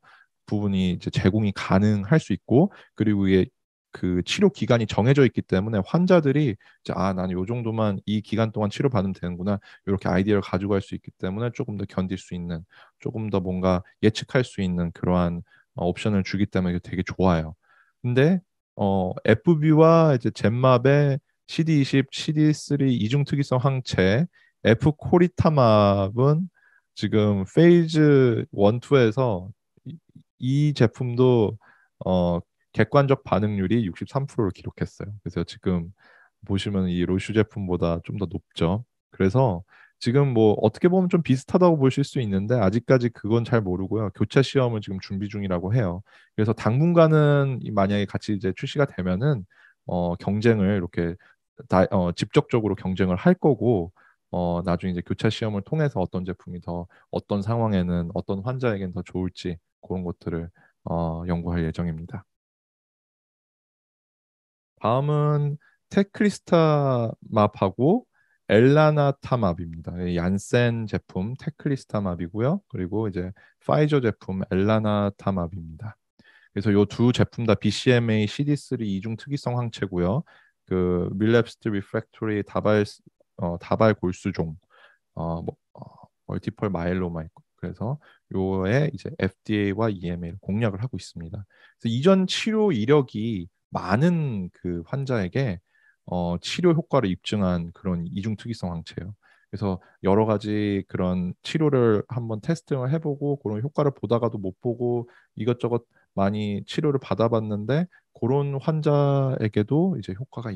부분이 이제 제공이 가능할 수 있고 그리고 이게 그 치료 기간이 정해져 있기 때문에 환자들이 이제 아 나는 요 정도만 이 기간 동안 치료 받으면 되는구나 이렇게 아이디어를 가지고 갈 수 있기 때문에 조금 더 견딜 수 있는 조금 더 뭔가 예측할 수 있는 그러한 어, 옵션을 주기 때문에 되게 좋아요. 근데 어 FB와 이제 젠맙의 CD20, CD3 이중 특이성 항체 F 코리타맙은 지금 페이즈 1, 2에서 이, 이 제품도 어 객관적 반응률이 63%를 기록했어요. 그래서 지금 보시면 이 로슈 제품보다 좀 더 높죠. 그래서 지금 뭐 어떻게 보면 좀 비슷하다고 보실 수 있는데 아직까지 그건 잘 모르고요. 교차 시험을 지금 준비 중이라고 해요. 그래서 당분간은 만약에 같이 이제 출시가 되면은 어 경쟁을 이렇게 다, 어, 직접적으로 경쟁을 할 거고 어, 나중에 이제 교차 시험을 통해서 어떤 제품이 더 어떤 상황에는 어떤 환자에겐 더 좋을지 그런 것들을 어, 연구할 예정입니다. 다음은 테크리스타 맙하고 엘라나타맙입니다. 얀센 제품 테크리스타맙이고요. 그리고 이제 파이저 제품 엘라나타맙입니다. 그래서 이 두 제품 다 BCMA CD3 이중 특이성 항체고요. 그밀랩스트 리프렉토리 다발 어, 다발 골수종 어, 뭐, 어, 멀티펄 마일로마 있고 그래서 요에 이제 FDA와 EMA를 공략을 하고 있습니다. 그래서 이전 치료 이력이 많은 그 환자에게 어, 치료 효과를 입증한 그런 이중 특이성 항체예요. 그래서 여러 가지 그런 치료를 한번 테스팅을 해보고 그런 효과를 보다가도 못 보고 이것저것 많이 치료를 받아봤는데 그런 환자에게도 이제 효과가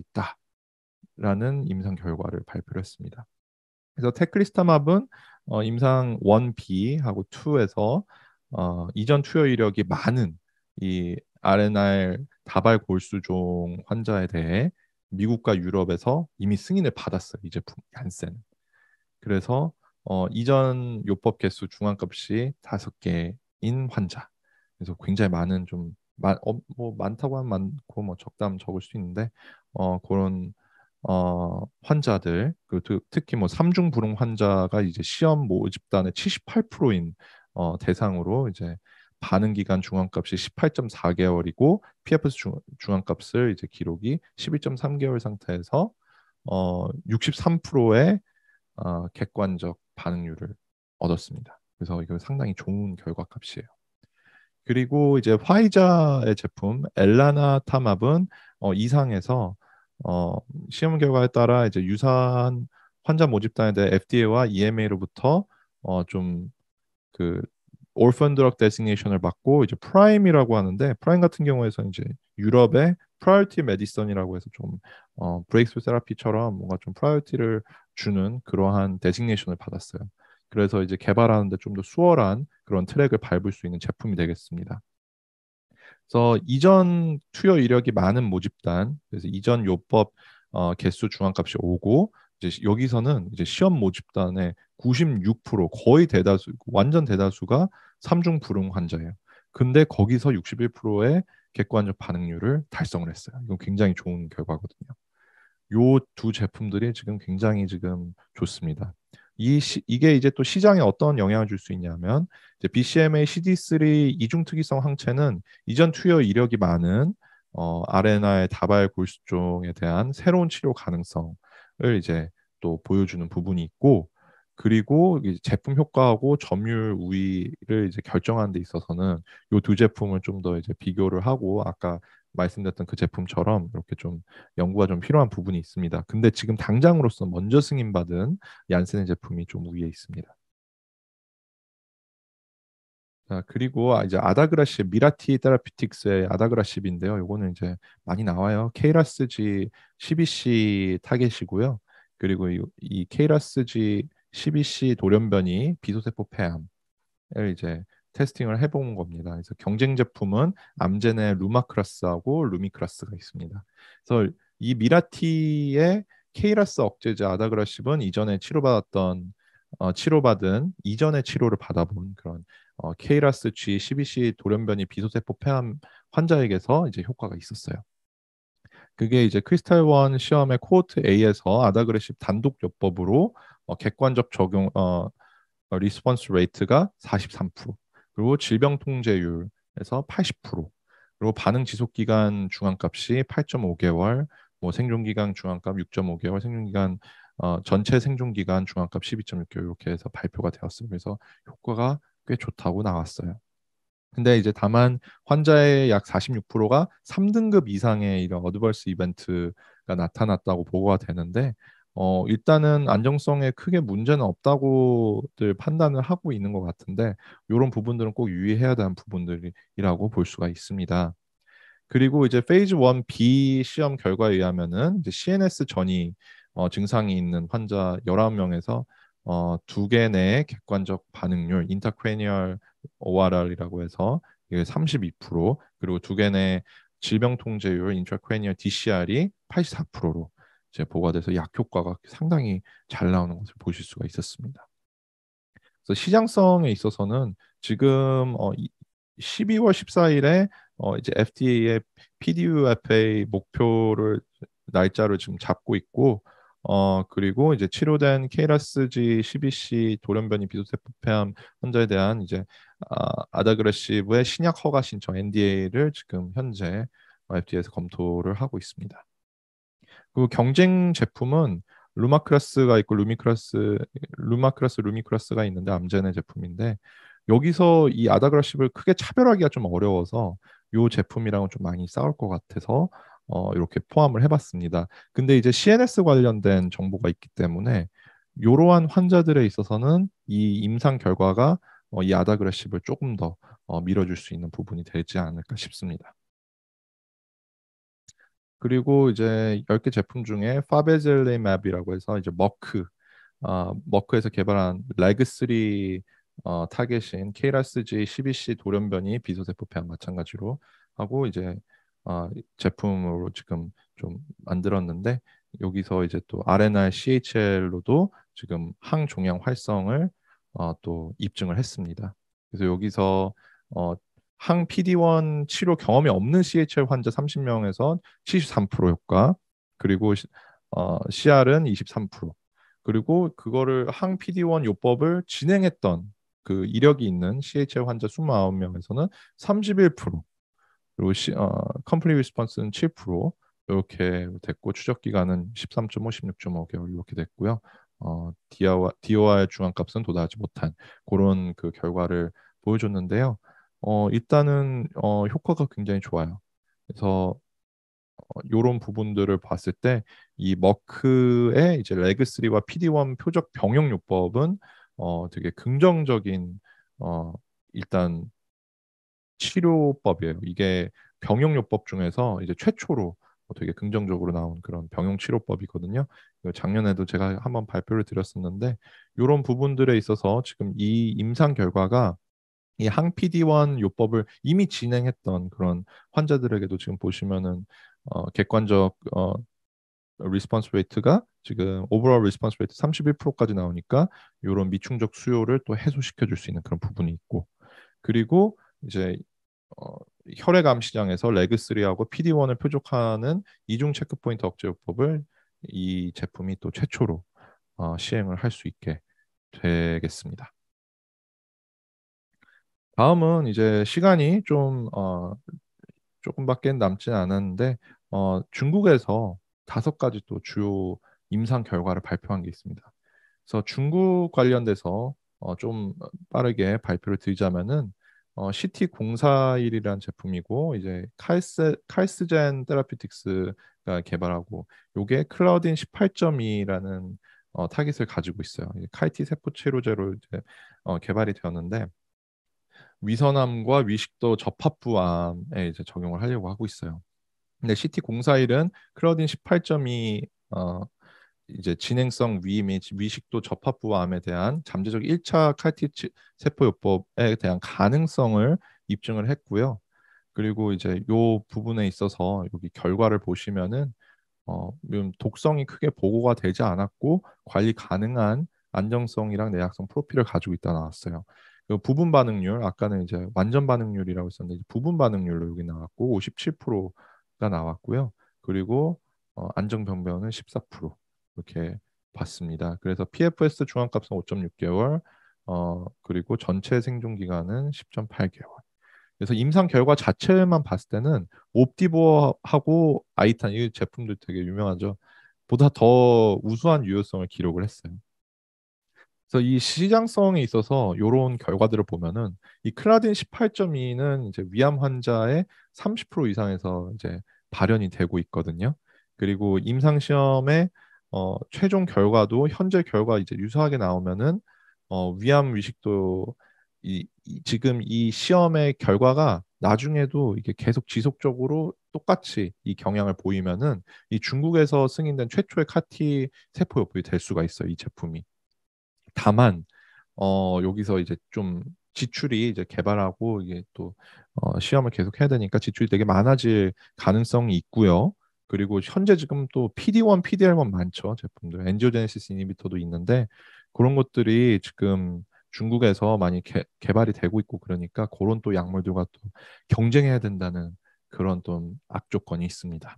있다라는 임상 결과를 발표를 했습니다. 그래서 테크리스타맙은 어, 임상 1B하고 2에서 어, 이전 투여 이력이 많은 이 RNR 다발 골수종 환자에 대해 미국과 유럽에서 이미 승인을 받았어요. 이 제품 얀센. 그래서 어, 이전 요법 개수 중앙값이 다섯 개인 환자. 그래서 굉장히 많은 좀 마, 어, 뭐 많다고 하면 많고 뭐 적다면 적을 수 있는데 어, 그런 어, 환자들 그 특히 뭐 삼중 불응 환자가 이제 시험 모집단의 78%인 어, 대상으로 이제 반응 기간 중앙값이 18.4개월이고 PFS 중, 중앙값을 이제 기록이 12.3개월 상태에서 어 63%의 어, 객관적 반응률을 얻었습니다. 그래서 이거 상당히 좋은 결과 값이에요. 그리고 이제 화이자의 제품 엘라나 타압은 어, 이상에서 어, 시험 결과에 따라 이제 유사한 환자 모집단에 대해 FDA와 EMA로부터 어, 좀그 orphan drug designation을 받고 이제 프라임이라고 하는데 프라임 같은 경우에서 이제 유럽의 프라이어티 메디선이라고 해서 좀 어, 브레이크스 세라피처럼 뭔가 좀 프라이어티를 주는 그러한 데sig네이션을 받았어요. 그래서 이제 개발하는데 좀 더 수월한 그런 트랙을 밟을 수 있는 제품이 되겠습니다. 그래서 이전 투여 이력이 많은 모집단, 그래서 이전 요법 어, 개수 중앙값이 오고 이제 여기서는 이제 시험 모집단의 96% 거의 대다수 완전 대다수가 삼중 불응 환자예요. 근데 거기서 61%의 객관적 반응률을 달성을 했어요. 이건 굉장히 좋은 결과거든요. 요 두 제품들이 지금 굉장히 지금 좋습니다. 이 시, 이게 이제 또 시장에 어떤 영향을 줄 수 있냐면 이제 BCMA CD3 이중 특이성 항체는 이전 투여 이력이 많은 어, 아레나의 다발 골수종에 대한 새로운 치료 가능성을 이제 또 보여주는 부분이 있고 그리고 제품 효과하고 점유율 우위를 이제 결정하는 데 있어서는 이 두 제품을 좀 더 이제 비교를 하고 아까 말씀드렸던 그 제품처럼 이렇게 좀 연구가 좀 필요한 부분이 있습니다. 근데 지금 당장으로서 먼저 승인받은 얀센의 제품이 좀 우위에 있습니다. 자, 그리고 아, 이제 아다그라시 미라티 테라피틱스의 아다그라십인데요. 요거는 이제 많이 나와요. 케이라스지 12C 타겟이고요. 그리고 이, 이 케이라스지 12C 돌연변이 비소세포 폐암을 이제 테스팅을 해본 겁니다. 그래서 경쟁 제품은 암젠의 루마크라스하고 루미크라스가 있습니다. 그래서 이 미라티의 케이라스 억제제 아다그라십은 이전에 치료받았던 어, 치료받은 이전의 치료를 받아본 그런 어, 케이라스 G 12C 돌연변이 비소세포 폐암 환자에게서 이제 효과가 있었어요. 그게 이제 크리스탈 원 시험의 코호트 A에서 아다그라십 단독 요법으로 어, 객관적 적용 어, 어 리스폰스 레이트가 43% 그리고 질병 통제율에서 80% 그리고 반응 지속 기간 중앙값이 8.5개월 뭐 생존 기간 중앙값 6.5개월 생존 기간 어, 전체 생존 기간 중앙값 12.6개월 이렇게 해서 발표가 되었습니 그래서 효과가 꽤 좋다고 나왔어요. 근데 이제 다만 환자의 약 46%가 3등급 이상의 이런 어드벌스 이벤트가 나타났다고 보고가 되는데 어, 일단은 안정성에 크게 문제는 없다고들 판단을 하고 있는 것 같은데 이런 부분들은 꼭 유의해야 되는 부분들이라고 볼 수가 있습니다. 그리고 이제 페이즈 1B 시험 결과에 의하면은 이제 CNS 전이 어, 증상이 있는 환자 11명에서 어, 2개 내의 객관적 반응률 인터크레니얼 ORR이라고 해서 이게 32% 그리고 2개 내 질병 통제율 인트라크레니얼 DCR이 84%로 이제 보과돼서 약 효과가 상당히 잘 나오는 것을 보실 수가 있었습니다. 그래서 시장성에 있어서는 지금 어, 12월 14일에 어, 이제 FDA의 PDUFA 목표를 날짜를 지금 잡고 있고 어 그리고 이제 치료된 케라스지 이 12C 돌연변이 비소세포폐암 환자에 대한 이제 아, 다그레시브의 신약 허가 신청 NDA를 지금 현재 어, FDA에서 검토를 하고 있습니다. 그리고 경쟁 제품은 루마크라스가 있고 루미크라스 루마크라스 루미크라스가 있는데 암젠의 제품인데 여기서 이 아다그라십을 크게 차별하기가 좀 어려워서 요 제품이랑은 좀 많이 싸울 것 같아서 어, 이렇게 포함을 해봤습니다. 근데 이제 CNS 관련된 정보가 있기 때문에 이러한 환자들에 있어서는 이 임상 결과가 어, 이 아다그라십을 조금 더 어, 밀어줄 수 있는 부분이 되지 않을까 싶습니다. 그리고 이제 10개 제품 중에 파베젤레맵이라고 해서 이제 머크 어, 머크에서 개발한 레그3 어, 타겟인 KRASG 12C 돌연변이 비소세포패와 마찬가지로 하고 이제 어, 제품으로 지금 좀 만들었는데 여기서 이제 또 RNR CHL로도 지금 항종양 활성을 어, 또 입증을 했습니다. 그래서 여기서 어, 항 PD1 치료 경험이 없는 CHL 환자 30명에서 73% 효과, 그리고 시, 어, CR은 23%. 그리고 그거를 항 PD1 요법을 진행했던 그 이력이 있는 CHL 환자 29명에서는 31%. 그리고 시, 어, 컴플리 리스폰스는 7% 이렇게 됐고 추적 기간은 13.5, 16.5개월 이렇게 됐고요. 어, DOR, DOR 중앙값은 도달하지 못한 그런 그 결과를 보여줬는데요. 어, 일단은 어, 효과가 굉장히 좋아요. 그래서 이런 어, 부분들을 봤을 때 이 머크의 이제 레그3와 PD1 표적 병용 요법은 어, 되게 긍정적인 어, 일단 치료법이에요. 이게 병용 요법 중에서 이제 최초로 뭐 되게 긍정적으로 나온 그런 병용 치료법이거든요. 작년에도 제가 한번 발표를 드렸었는데 이런 부분들에 있어서 지금 이 임상 결과가 이 항PD1 요법을 이미 진행했던 그런 환자들에게도 지금 보시면은 어, 객관적 어, 리스폰스 레이트가 지금 오버럴 리스폰스 레이트 31%까지 나오니까 이런 미충족 수요를 또 해소시켜 줄 수 있는 그런 부분이 있고 그리고 이제 어, 혈액암 시장에서 레그3하고 PD1을 표적하는 이중 체크 포인트 억제 요법을 이 제품이 또 최초로 어, 시행을 할 수 있게 되겠습니다. 다음은 이제 시간이 좀 어, 조금밖에 남지 않았는데 어, 중국에서 다섯 가지 또 주요 임상 결과를 발표한 게 있습니다. 그래서 중국 관련돼서 어, 좀 빠르게 발표를 드리자면은 어, CT041이라는 제품이고 이제 칼스 칼스젠 테라피틱스가 개발하고 요게 클라우딘 18.2라는 어, 타깃을 가지고 있어요. 카이티 세포 치료제로 이제 어, 개발이 되었는데 위선암과 위식도 접합부암에 이제 적용을 하려고 하고 있어요. 근데 CT 041은 클라우딘18.2 어, 이제 진행성 위임 및 위식도 접합부암에 대한 잠재적 1차 칼티 치 세포요법에 대한 가능성을 입증을 했고요. 그리고 이제 요 부분에 있어서 여기 결과를 보시면은 어, 독성이 크게 보고가 되지 않았고 관리 가능한 안정성이랑 내약성 프로필을 가지고 있다 나왔어요. 그 부분 반응률 아까는 이제 완전 반응률이라고 했었는데 부분 반응률로 여기 나왔고 57%가 나왔고요. 그리고 어, 안정 변변은 14% 이렇게 봤습니다. 그래서 PFS 중앙값은 5.6개월, 어, 그리고 전체 생존 기간은 10.8개월. 그래서 임상 결과 자체만 봤을 때는 옵티보하고 아이탄 이 제품들 되게 유명하죠. 보다 더 우수한 유효성을 기록을 했어요. 그래서 이 시장성에 있어서 이런 결과들을 보면은 이 클라딘 18.2는 이제 위암 환자의 30% 이상에서 이제 발현이 되고 있거든요. 그리고 임상 시험의 어, 최종 결과도 현재 결과 이제 유사하게 나오면은 어, 위암 위식도 이, 이, 지금 이 시험의 결과가 나중에도 이게 계속 지속적으로 똑같이 이 경향을 보이면은 이 중국에서 승인된 최초의 카티 세포 요법이 될 수가 있어요. 이 제품이. 다만 어, 여기서 이제 좀 지출이 이제 개발하고 이게 또 어, 시험을 계속 해야 되니까 지출이 되게 많아질 가능성이 있고요. 그리고 현재 지금 또 PD1, PDL1 많죠 제품들 엔지오제네시스 이니비터도 있는데 그런 것들이 지금 중국에서 많이 개, 발이 되고 있고 그러니까 그런 또 약물들과 또 경쟁해야 된다는 그런 또 악조건이 있습니다.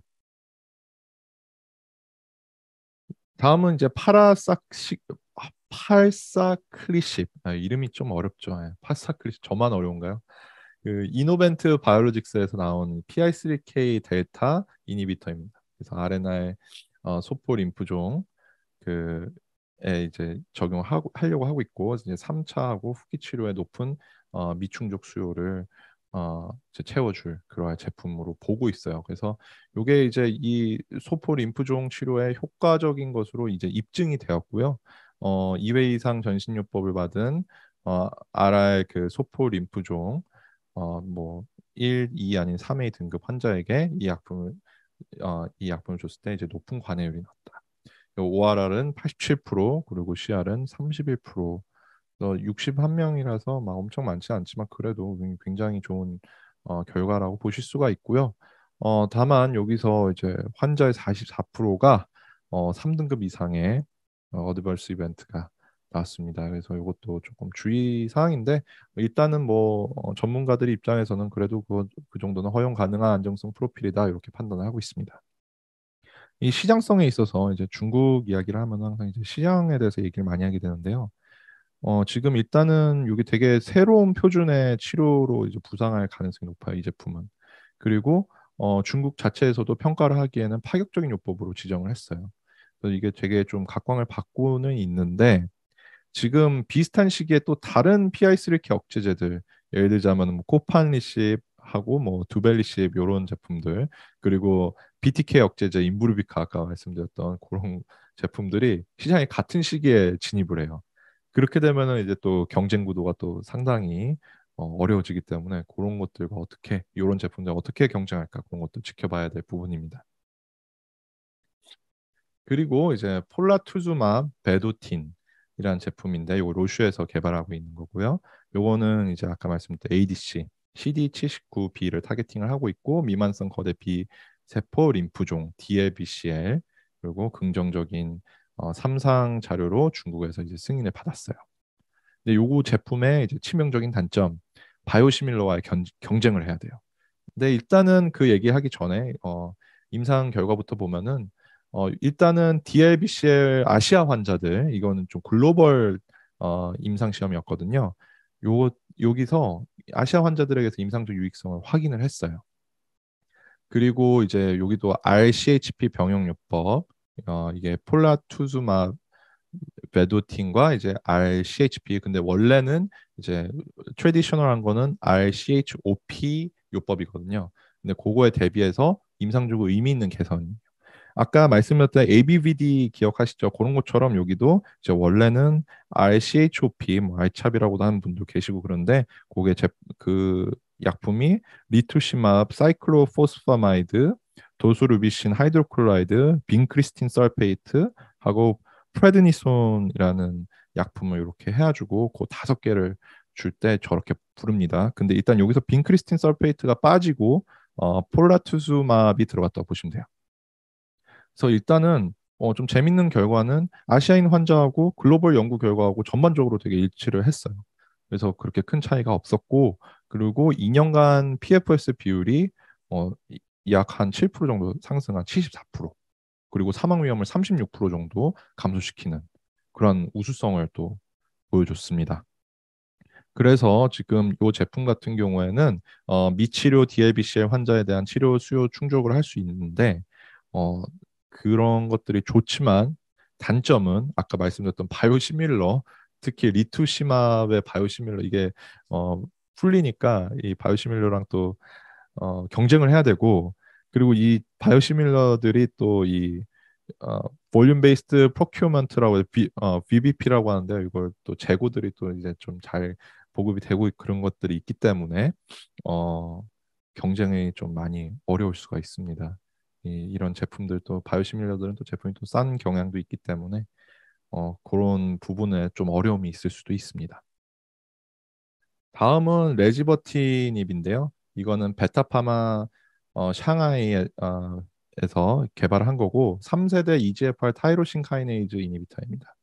다음은 이제 파라삭시 팔사클리십 아, 이름이 좀 어렵죠. 예, 팔사클리십 저만 어려운가요? 그 이노벤트 바이오로직스에서 나온 PI3K 델타 이니비터입니다. 그래서 아레나의 어, 소포림프종 그에 이제 적용하고 하려고 하고 있고 이제 3차하고 후기 치료에 높은 어, 미충족 수요를 어, 이제 채워줄 그러한 제품으로 보고 있어요. 그래서 이게 이제 이소포림프종 치료에 효과적인 것으로 이제 입증이 되었고요. 어, 2회 이상 전신요법을 받은 어, 아랄 그 소포 림프종 어, 뭐 1, 2 아닌 3회 등급 환자에게 이 약품을 어, 이 약품을 줬을 때 이제 높은 관해율이 났다. ORR은 87% 그리고 CR은 31% 61명이라서 막 엄청 많지 않지만 그래도 굉장히 좋은 어, 결과라고 보실 수가 있고요. 어, 다만 여기서 이제 환자의 44%가 어, 3등급 이상의 어, 어드벌스 이벤트가 나왔습니다. 그래서 이것도 조금 주의 사항인데 일단은 뭐 어, 전문가들이 입장에서는 그래도 그, 그 정도는 허용 가능한 안정성 프로필이다 이렇게 판단을 하고 있습니다. 이 시장성에 있어서 이제 중국 이야기를 하면 항상 이제 시장에 대해서 얘기를 많이 하게 되는데요. 어, 지금 일단은 이게 되게 새로운 표준의 치료로 이제 부상할 가능성이 높아요. 이 제품은 그리고 어, 중국 자체에서도 평가를 하기에는 파격적인 요법으로 지정을 했어요. 그래서 이게 되게 좀 각광을 받고는 있는데 지금 비슷한 시기에 또 다른 PI3K 억제제들 예를 들자면 뭐 코판리십 하고 뭐 두벨리십 이런 제품들 그리고 BTK 억제제 인브루비카 아까 말씀드렸던 그런 제품들이 시장에 같은 시기에 진입을 해요. 그렇게 되면은 이제 또 경쟁 구도가 또 상당히 어, 어려워지기 때문에 그런 것들과 어떻게 이런 제품들 어떻게 경쟁할까 그런 것도 지켜봐야 될 부분입니다. 그리고 이제 폴라투즈마 베도틴 이라는 제품인데 이거 로슈에서 개발하고 있는 거고요. 요거는 이제 아까 말씀드린 ADC CD79B를 타겟팅을 하고 있고 미만성 거대 B 세포 림프종 DLBCL 그리고 긍정적인 어, 삼상 자료로 중국에서 이제 승인을 받았어요. 근데 요거 제품의 이제 치명적인 단점 바이오시밀러와의 견, 경쟁을 해야 돼요. 근데 일단은 그 얘기하기 전에 어, 임상 결과부터 보면은 어, 일단은 DLBCL 아시아 환자들 이거는 좀 글로벌 어, 임상 시험이었거든요. 요 여기서 아시아 환자들에게서 임상적 유익성을 확인을 했어요. 그리고 이제 여기도 RCHP 병용요법 어, 이게 폴라투즈마 베도틴과 이제 RCHP 근데 원래는 이제 트레디셔널한 거는 RCHOP 요법이거든요. 근데 그거에 대비해서 임상적으로 의미 있는 개선 아까 말씀드렸던 ABVD 기억하시죠? 그런 것처럼 여기도 이제 원래는 RCHOP, 뭐알찹이라고도 하는 분도 계시고 그런데 그게 제, 그 약품이 리투시맙, 사이클로포스파마이드, 도수루비신 하이드로클라이드, 빈크리스틴 설페이트 하고 프레드니손이라는 약품을 이렇게 해가지고 그 다섯 개를 줄 때 저렇게 부릅니다. 근데 일단 여기서 빈크리스틴 설페이트가 빠지고 어, 폴라투수마비 들어갔다고 보시면 돼요. 그래서 일단은 어, 좀 재밌는 결과는 아시아인 환자하고 글로벌 연구 결과하고 전반적으로 되게 일치를 했어요. 그래서 그렇게 큰 차이가 없었고, 그리고 2년간 PFS 비율이 어, 약 한 7% 정도 상승한 74%, 그리고 사망 위험을 36% 정도 감소시키는 그런 우수성을 또 보여줬습니다. 그래서 지금 이 제품 같은 경우에는 어, 미치료 DLBCL 환자에 대한 치료 수요 충족을 할 수 있는데 어, 그런 것들이 좋지만 단점은 아까 말씀드렸던 바이오시밀러 특히 리투시마의 바이오시밀러 이게 어, 풀리니까 이 바이오시밀러랑 또 어, 경쟁을 해야 되고 그리고 이 바이오시밀러들이 또 이 어, 볼륨 베이스드 프로큐먼트라고 비, 어, VBP라고 하는데 이걸 또 재고들이 또 이제 좀 잘 보급이 되고 그런 것들이 있기 때문에 어, 경쟁이 좀 많이 어려울 수가 있습니다. 이, 런 제품들 도 바이오 시밀러들은 또 제품이 또싼 경향도 있기 때문에 어, 그런 부분에 좀 어려움이 있을 수도 있습니다. 다음은 레지버티닙인데요. 이거는 베타파마 어, 샹하이에 어, 개발한 거고 3세대 EGFR 타이로신 카이네이즈 이니비터입니다.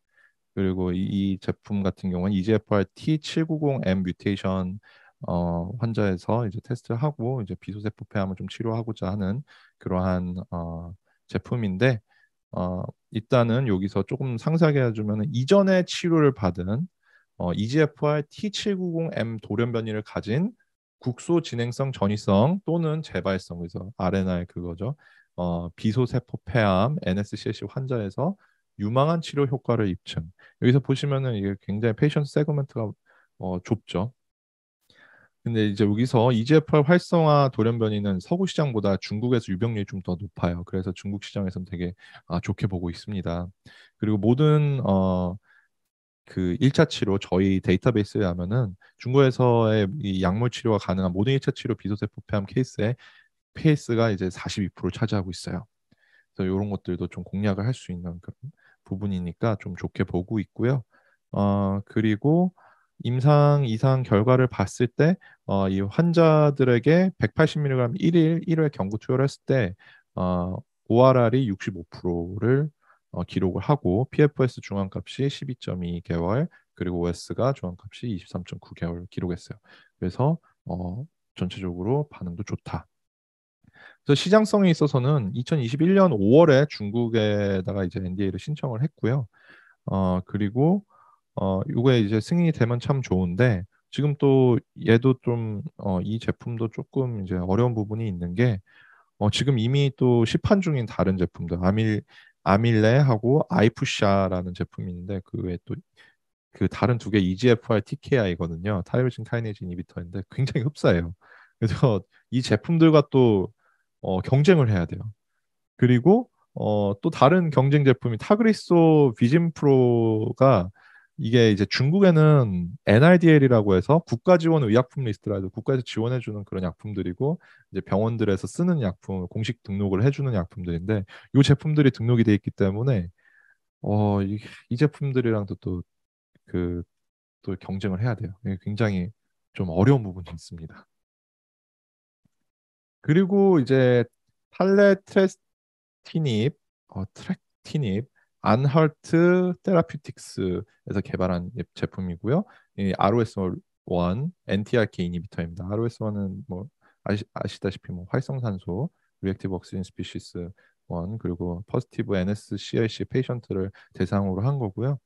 그리고 이, 이 제품 같은 경우는 EGFR T790M 뮤테이션 어, 환자에서 이제 테스트를 하고 이제 비소세포 폐암을 좀 치료하고자 하는 그러한 어, 제품인데 어, 일단은 여기서 조금 상세하게 해주면 이전에 치료를 받은 어, EGFR T790M 돌연변이를 가진 국소 진행성 전이성 또는 재발성 그래서 RNR 그거죠 어, 비소세포 폐암 NSCLC 환자에서 유망한 치료 효과를 입증. 여기서 보시면은 이게 굉장히 페이션 세그먼트가 어, 좁죠. 근데 이제 여기서 EGFR 활성화 돌연변이는 서구 시장보다 중국에서 유병률이 좀 더 높아요. 그래서 중국 시장에서는 되게 아, 좋게 보고 있습니다. 그리고 모든 어, 그 1차 치료 저희 데이터베이스에 하면은 중국에서의 이 약물 치료가 가능한 모든 1차 치료 비소세포 폐암 케이스의 페이스가 이제 42%를 차지하고 있어요. 그래서 이런 것들도 좀 공략을 할 수 있는 그런 부분이니까 좀 좋게 보고 있고요. 어, 그리고 임상 이상 결과를 봤을 때 어, 이 환자들에게 180mg 1일 1회 경구 투여를 했을 때 어, ORR이 65%를 어, 기록을 하고 PFS 중앙값이 12.2개월 그리고 OS가 중앙값이 23.9개월 기록했어요. 그래서 어, 전체적으로 반응도 좋다. 그래서 시장성에 있어서는 2021년 5월에 중국에다가 이제 NDA를 신청을 했고요. 어, 그리고 어, 요게 이제 승인이 되면 참 좋은데 지금 또 얘도 좀 어, 이 제품도 조금 이제 어려운 부분이 있는 게 어, 지금 이미 또 시판 중인 다른 제품들 아밀 아밀레하고 아이프샤라는제품이있는데그 외에 또 그 다른 두 개 EGFR TKI거든요. 타이로신 카이네진 이 이비터인데 굉장히 흡사해요. 그래서 이 제품들과 또 어, 경쟁을 해야 돼요. 그리고 어, 또 다른 경쟁 제품이 타그리소 비진 프로가 이게 이제 중국에는 NRDL이라고 해서 국가 지원 의약품 리스트라도 해 국가에서 지원해 주는 그런 약품들이고 이제 병원들에서 쓰는 약품 공식 등록을 해 주는 약품들인데 이 제품들이 등록이 돼 있기 때문에 어, 이, 이 제품들이랑도 또그또 그, 경쟁을 해야 돼요. 예, 굉장히 좀 어려운 부분이 있습니다. 그리고 이제 탈레트레스티닙, 어, 트랙티닙 안헐트 테라퓨틱스에서 개발한 예, 제품이고요. 이 ROS1 NTRK 이니비터입니다. ROS1은 뭐 아시, 아시다시피 뭐 활성산소, 리액티브 옥시진 스피시스 1 그리고 퍼스티브 NSCLC 페이션트를 대상으로 한 거고요.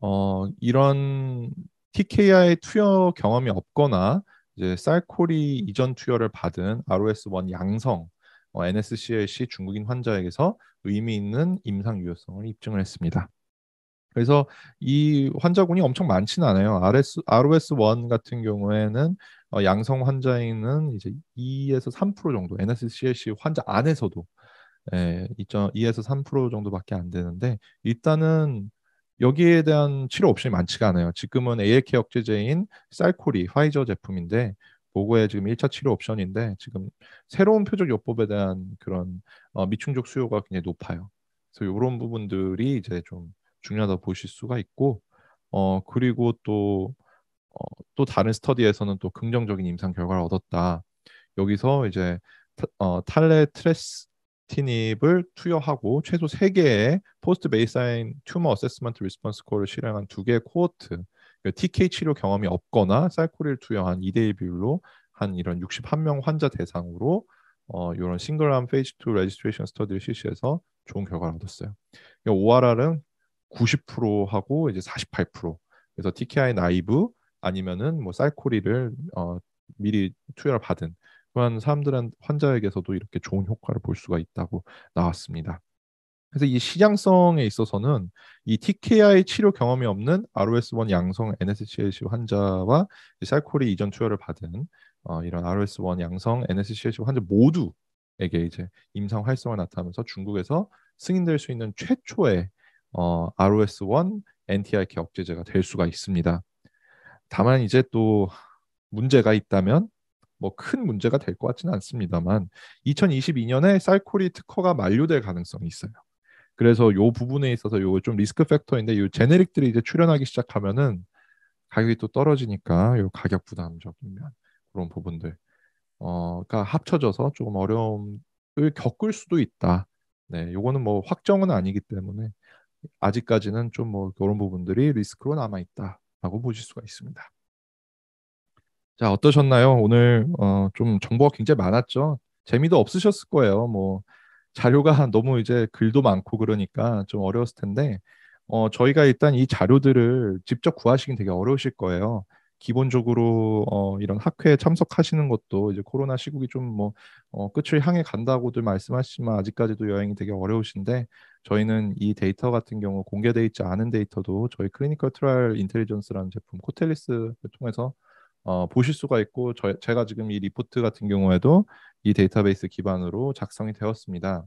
어, 이런 TKI 투여 경험이 없거나 이제 쌀코리 이전 투여를 받은 ROS1 양성 어, NSCLC 중국인 환자에게서 의미 있는 임상 유효성을 입증을 했습니다. 그래서 이 환자군이 엄청 많지는 않아요. RS, ROS1 같은 경우에는 어, 양성 환자에는 이제 2에서 3% 정도 NSCLC 환자 안에서도 에, 예, 2에서 3% 정도밖에 안 되는데 일단은 여기에 대한 치료 옵션이 많지가 않아요. 지금은 ALK 억제제인 쌀코리 화이저 제품인데 보고의 지금 1차 치료 옵션인데 지금 새로운 표적 요법에 대한 그런 어, 미충족 수요가 굉장히 높아요. 그래서 이런 부분들이 이제 좀 중요하다 보실 수가 있고 어 그리고 또또 어, 다른 스터디에서는 또 긍정적인 임상 결과를 얻었다. 여기서 이제 어, 탈레트레스티닙을 투여하고 최소 3개의 포스트 베이사인 튜머 어세스먼트 리스폰스 코어를 실행한 2개의 코어트 그 TK 치료 경험이 없거나 쌀코리를 투여 한 2대1 비율로 한 이런 61명 환자 대상으로 어, 이런 싱글암 페이지 2 레지스트레이션 스터디를 실시해서 좋은 결과를 얻었어요. ORR은 90% 하고 이제 48% 그래서 TKI 나이브 아니면은 뭐쌀코리를 어, 미리 투여를 받은 그런 사람들은 환자에게서도 이렇게 좋은 효과를 볼 수가 있다고 나왔습니다. 그래서 이 시장성에 있어서는 이 TKI 치료 경험이 없는 ROS1 양성 NSCLC 환자와 살코리 이전 투여를 받은 어, 이런 ROS1 양성 NSCLC 환자 모두에게 이제 임상 활성화 나타나면서 중국에서 승인될 수 있는 최초의 어, ROS1 NTIK 억제제가 될 수가 있습니다. 다만 이제 또 문제가 있다면 뭐 큰 문제가 될 것 같지는 않습니다만 2022년에 쌀코리 특허가 만료될 가능성이 있어요. 그래서 요 부분에 있어서 요거 좀 리스크 팩터인데 요 제네릭들이 이제 출현하기 시작하면은 가격이 또 떨어지니까 요 가격 부담 적으면 그런 부분들 어 그러니까 합쳐져서 조금 어려움을 겪을 수도 있다. 네, 요거는 뭐 확정은 아니기 때문에 아직까지는 좀 뭐 그런 부분들이 리스크로 남아 있다라고 보실 수가 있습니다. 자 어떠셨나요? 오늘 어, 좀 정보가 굉장히 많았죠. 재미도 없으셨을 거예요. 뭐 자료가 너무 이제 글도 많고 그러니까 좀 어려웠을 텐데 어, 저희가 일단 이 자료들을 직접 구하시긴 되게 어려우실 거예요. 기본적으로 어, 이런 학회에 참석하시는 것도 이제 코로나 시국이 좀뭐 어, 끝을 향해 간다고들 말씀하시지만 아직까지도 여행이 되게 어려우신데 저희는 이 데이터 같은 경우 공개돼 있지 않은 데이터도 저희 클리니컬 트라이얼 인텔리전스라는 제품 코텔리스를 통해서 어, 보실 수가 있고 저, 제가 지금 이 리포트 같은 경우에도 이 데이터베이스 기반으로 작성이 되었습니다.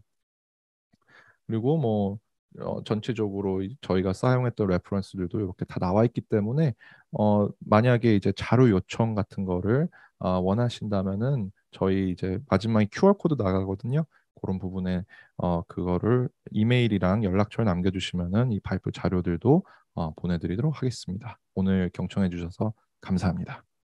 그리고 뭐 어, 전체적으로 저희가 사용했던 레퍼런스들도 이렇게 다 나와 있기 때문에 어, 만약에 이제 자료 요청 같은 거를 어, 원하신다면은 저희 이제 마지막에 QR 코드 나가거든요. 그런 부분에 어, 그거를 이메일이랑 연락처를 남겨주시면은 이 파이프 자료들도 어, 보내드리도록 하겠습니다. 오늘 경청해 주셔서 감사합니다.